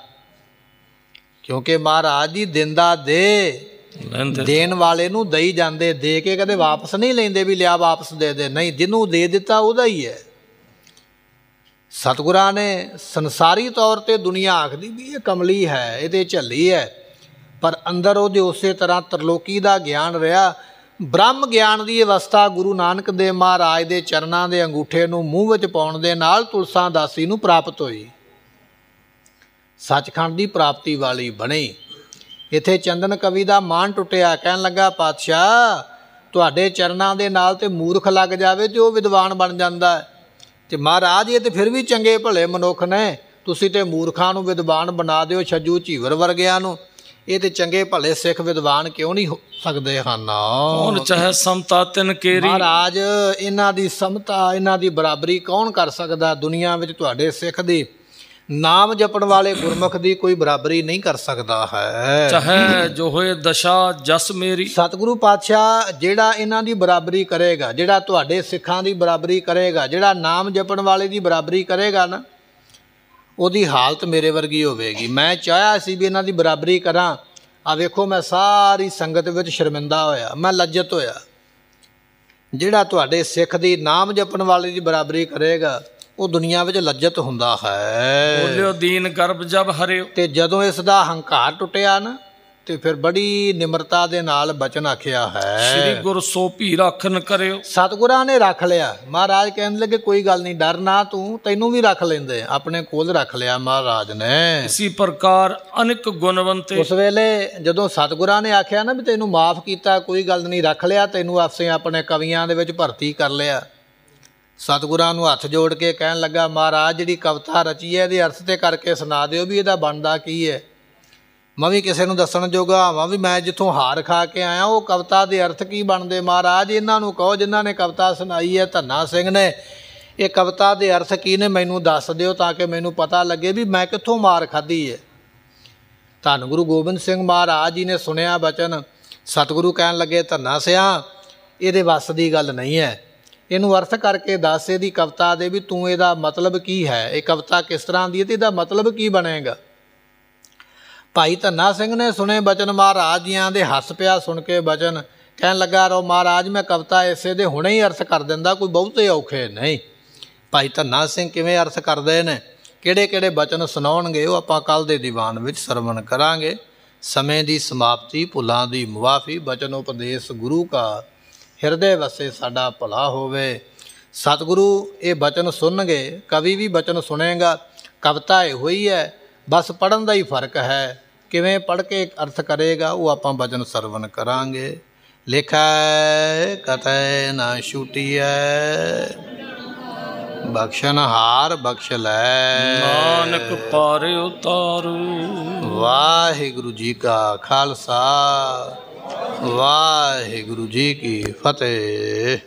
ਕਿਉਂਕਿ ਮਹਾਰਾਜ ਜੀ ਦਿੰਦਾ ਦੇ ਦੇਣ ਵਾਲੇ ਨੂੰ ਦਈ ਜਾਂਦੇ ਦੇ ਕੇ ਕਦੇ ਵਾਪਸ ਨਹੀਂ ਲੈਂਦੇ ਵੀ ਲਿਆ ਵਾਪਸ ਦੇ ਦੇ ਨਹੀਂ ਜਿਹਨੂੰ ਦੇ ਦਿੱਤਾ ਉਹਦਾ ਹੀ ਹੈ ਸਤਗੁਰਾਂ ਨੇ ਸੰਸਾਰੀ ਤੌਰ ਤੇ ਦੁਨੀਆ ਆਖਦੀ ਵੀ ਇਹ ਕਮਲੀ ਹੈ ਇਹਦੇ ਝੱਲੀ ਹੈ ਪਰ ਅੰਦਰ ਉਹਦੇ ਉਸੇ ਤਰ੍ਹਾਂ ਤਰਲੋਕੀ ਦਾ ਗਿਆਨ ਰਿਹਾ ਬ੍ਰਹਮ ਗਿਆਨ ਦੀ ਅਵਸਥਾ ਗੁਰੂ ਨਾਨਕ ਦੇਵ ਮਹਾਰਾਜ ਦੇ ਚਰਨਾਂ ਦੇ ਅੰਗੂਠੇ ਨੂੰ ਮੂੰਹ ਵਿੱਚ ਪਾਉਣ ਦੇ ਨਾਲ ਤੁਲਸਾਂ ਦਾਸੀ ਨੂੰ ਪ੍ਰਾਪਤ ਹੋਈ ਸੱਚਖੰਡ ਦੀ ਪ੍ਰਾਪਤੀ ਵਾਲੀ ਬਣੀ ਇੱਥੇ ਚੰਦਨ ਕਵੀ ਦਾ ਮਾਨ ਟੁੱਟਿਆ ਕਹਿਣ ਲੱਗਾ ਪਾਤਸ਼ਾਹ ਤੁਹਾਡੇ ਚਰਨਾਂ ਦੇ ਨਾਲ ਤੇ ਮੂਰਖ ਲੱਗ ਜਾਵੇ ਤੇ ਉਹ ਵਿਦਵਾਨ ਬਣ ਜਾਂਦਾ ਹੈ ਤੇ ਮਹਾਰਾਜ ਇਹ ਤੇ ਫਿਰ ਵੀ ਚੰਗੇ ਭਲੇ ਮਨੁੱਖ ਨੇ ਤੁਸੀਂ ਤੇ ਮੂਰਖਾਂ ਨੂੰ ਵਿਦਵਾਨ ਬਣਾ ਦਿਓ ਛੱਜੂ ਝੀਵਰ ਵਰਗਿਆਂ ਨੂੰ ਇਹ ਤੇ ਚੰਗੇ ਭਲੇ ਸਿੱਖ ਵਿਦਵਾਨ ਕਿਉਂ ਨਹੀਂ ਹੋ ਸਕਦੇ ਹਨ ਹੁਣ ਚਾਹੇ ਸਮਤਾ ਤਿੰਨ ਕੇਰੀ ਮਹਾਰਾਜ ਇਹਨਾਂ ਦੀ ਸਮਤਾ ਇਹਨਾਂ ਦੀ ਬਰਾਬਰੀ ਕੌਣ ਕਰ ਸਕਦਾ ਦੁਨੀਆ ਵਿੱਚ ਤੁਹਾਡੇ ਸਿੱਖ ਦੀ ਨਾਮ ਜਪਣ ਵਾਲੇ ਗੁਰਮੁਖ ਦੀ ਕੋਈ ਬਰਾਬਰੀ ਨਹੀਂ ਕਰ ਸਕਦਾ ਹੈ ਚਾਹੇ ਜੋ ਹੋਏ ਦਸ਼ਾ ਜਸ ਮੇਰੀ ਸਤਿਗੁਰੂ ਪਾਤਸ਼ਾਹ ਜਿਹੜਾ ਇਹਨਾਂ ਦੀ ਬਰਾਬਰੀ ਕਰੇਗਾ ਜਿਹੜਾ ਤੁਹਾਡੇ ਸਿੱਖਾਂ ਦੀ ਬਰਾਬਰੀ ਕਰੇਗਾ ਜਿਹੜਾ ਨਾਮ ਜਪਣ ਵਾਲੇ ਦੀ ਬਰਾਬਰੀ ਕਰੇਗਾ ਨਾ ਉਹਦੀ ਹਾਲਤ ਮੇਰੇ ਵਰਗੀ ਹੋਵੇਗੀ ਮੈਂ ਚਾਹਿਆ ਸੀ ਵੀ ਇਹਨਾਂ ਦੀ ਬਰਾਬਰੀ ਕਰਾਂ ਆ ਵੇਖੋ ਮੈਂ ਸਾਰੀ ਸੰਗਤ ਵਿੱਚ ਸ਼ਰਮਿੰਦਾ ਹੋਇਆ ਮੈਂ ਲੱਜਤ ਹੋਇਆ ਜਿਹੜਾ ਤੁਹਾਡੇ ਸਿੱਖ ਦੀ ਨਾਮ ਜਪਣ ਵਾਲੇ ਦੀ ਬਰਾਬਰੀ ਕਰੇਗਾ ਉਹ ਦੁਨੀਆ ਵਿੱਚ ਲੱਜਤ ਹੁੰਦਾ ਹੈ ਬੋਲਿਓ ਦੀਨ ਗਰਭ ਜਬ ਹਰਿਓ ਤੇ ਜਦੋਂ ਇਸ ਦਾ ਹੰਕਾਰ ਟੁੱਟਿਆ ਨਾ ਤੇ ਫਿਰ ਬੜੀ ਨਿਮਰਤਾ ਦੇ ਨਾਲ ਬਚਨ ਆਖਿਆ ਹੈ ਸ੍ਰੀ ਗੁਰ ਸੋਭੀ ਰੱਖਨ ਕਰਿਓ ਸਤਗੁਰਾਂ ਨੇ ਰੱਖ ਲਿਆ ਮਹਾਰਾਜ ਕਹਿਣ ਲੱਗੇ ਕੋਈ ਗੱਲ ਨਹੀਂ ਡਰ ਨਾ ਤੂੰ ਤੈਨੂੰ ਵੀ ਰੱਖ ਲੈਂਦੇ ਆਪਣੇ ਕੋਲ ਰੱਖ ਲਿਆ ਮਹਾਰਾਜ ਨੇ ਇਸੇ ਪ੍ਰਕਾਰ ਅਨੇਕ ਗੁਣਵੰਤੇ ਉਸ ਵੇਲੇ ਜਦੋਂ ਸਤਗੁਰਾਂ ਨੇ ਆਖਿਆ ਨਾ ਵੀ ਤੈਨੂੰ ਮਾਫ ਕੀਤਾ ਕੋਈ ਗੱਲ ਨਹੀਂ ਰੱਖ ਲਿਆ ਤੈਨੂੰ ਆਪਸੇ ਆਪਣੇ ਕਵੀਆਂ ਦੇ ਵਿੱਚ ਭਰਤੀ ਕਰ ਲਿਆ ਸਤਿਗੁਰਾਂ ਨੂੰ ਹੱਥ ਜੋੜ ਕੇ ਕਹਿਣ ਲੱਗਾ ਮਹਾਰਾਜ ਜਿਹੜੀ ਕਵਿਤਾ ਰਚੀ ਹੈ ਇਹਦੇ ਅਰਥ ਤੇ ਕਰਕੇ ਸੁਣਾ ਦਿਓ ਵੀ ਇਹਦਾ ਬਣਦਾ ਕੀ ਹੈ ਮੈਂ ਵੀ ਕਿਸੇ ਨੂੰ ਦੱਸਣ ਜੋਗਾ ਹਾਂ ਵੀ ਮੈਂ ਜਿੱਥੋਂ ਹਾਰ ਖਾ ਕੇ ਆਇਆ ਉਹ ਕਵਿਤਾ ਦੇ ਅਰਥ ਕੀ ਬਣਦੇ ਮਹਾਰਾਜ ਇਹਨਾਂ ਨੂੰ ਕਹੋ ਜਿਨ੍ਹਾਂ ਨੇ ਕਵਿਤਾ ਸੁਣਾਈ ਹੈ ਧੰਨਾ ਸਿੰਘ ਨੇ ਇਹ ਕਵਿਤਾ ਦੇ ਅਰਥ ਕੀ ਨੇ ਮੈਨੂੰ ਦੱਸ ਦਿਓ ਤਾਂ ਕਿ ਮੈਨੂੰ ਪਤਾ ਲੱਗੇ ਵੀ ਮੈਂ ਕਿੱਥੋਂ ਮਾਰ ਖਾਧੀ ਹੈ ਧੰਨ ਗੁਰੂ ਗੋਬਿੰਦ ਸਿੰਘ ਮਹਾਰਾਜ ਜੀ ਨੇ ਸੁਣਿਆ ਬਚਨ ਸਤਿਗੁਰੂ ਕਹਿਣ ਲੱਗੇ ਧੰਨਾ ਸਿਆ ਇਹਦੇ ਵੱਸ ਦੀ ਗੱਲ ਨਹੀਂ ਹੈ ਇਹਨੂੰ ਅਰਥ ਕਰਕੇ ਦੱਸ ਇਹਦੀ ਕਵਿਤਾ ਦੇ ਵੀ ਤੂੰ ਇਹਦਾ ਮਤਲਬ ਕੀ ਹੈ ਇਹ ਕਵਿਤਾ ਕਿਸ ਤਰ੍ਹਾਂ ਦੀ ਹੈ ਤੇ ਇਹਦਾ ਮਤਲਬ ਕੀ ਬਣੇਗਾ ਭਾਈ ਧੰਨਾ ਸਿੰਘ ਨੇ ਸੁਨੇ ਬਚਨ ਮਹਾਰਾਜ ਜੀਆਂ ਦੇ ਹੱਸ ਪਿਆ ਸੁਣ ਕੇ ਬਚਨ ਕਹਿਣ ਲੱਗਾ ਰੋ ਮਹਾਰਾਜ ਮੈਂ ਕਵਿਤਾ ਇਸੇ ਦੇ ਹੁਣੇ ਹੀ ਅਰਥ ਕਰ ਦਿੰਦਾ ਕੋਈ ਬਹੁਤੇ ਔਖੇ ਨਹੀਂ ਭਾਈ ਧੰਨਾ ਸਿੰਘ ਕਿਵੇਂ ਅਰਥ ਕਰਦੇ ਨੇ ਕਿਹੜੇ ਕਿਹੜੇ ਬਚਨ ਸੁਣਾਉਣਗੇ ਉਹ ਆਪਾਂ ਕੱਲ ਦੇ ਦੀਵਾਨ ਵਿੱਚ ਸਰਵਣ ਕਰਾਂਗੇ ਸਮੇਂ ਦੀ ਸਮਾਪਤੀ ਭੁੱਲਾਂ ਦੀ ਮੁਆਫੀ ਬਚਨ ਉਪਦੇਸ਼ ਗੁਰੂ ਕਾ ਹਿਰਦੇ ਵਸੇ ਸਾਡਾ ਭਲਾ ਹੋਵੇ ਸਤਿਗੁਰੂ ਇਹ ਬਚਨ ਸੁਣਨਗੇ ਕਵੀ ਵੀ ਬਚਨ ਸੁਣੇਗਾ ਕਵਤਾ ਇਹ ਹੋਈ ਹੈ ਬਸ ਪੜਨ ਦਾ ਹੀ ਫਰਕ ਹੈ ਕਿਵੇਂ ਪੜ ਕੇ ਅਰਥ ਕਰੇਗਾ ਉਹ ਆਪਾਂ ਬਚਨ ਸਰਵਨ ਕਰਾਂਗੇ ਲਿਖੈ ਕਤੈ ਨਾ ਛੁਟੀਐ ਬਖਸ਼ਨ ਹਾਰ ਬਖਸ਼ ਲੈ ਨਾਨਕ ਪਾਰ ਉਤਾਰੂ ਵਾਹਿਗੁਰੂ ਜੀ ਕਾ ਖਾਲਸਾ ਵਾਹਿਗੁਰੂ ਜੀ ਕੀ ਫਤਿਹ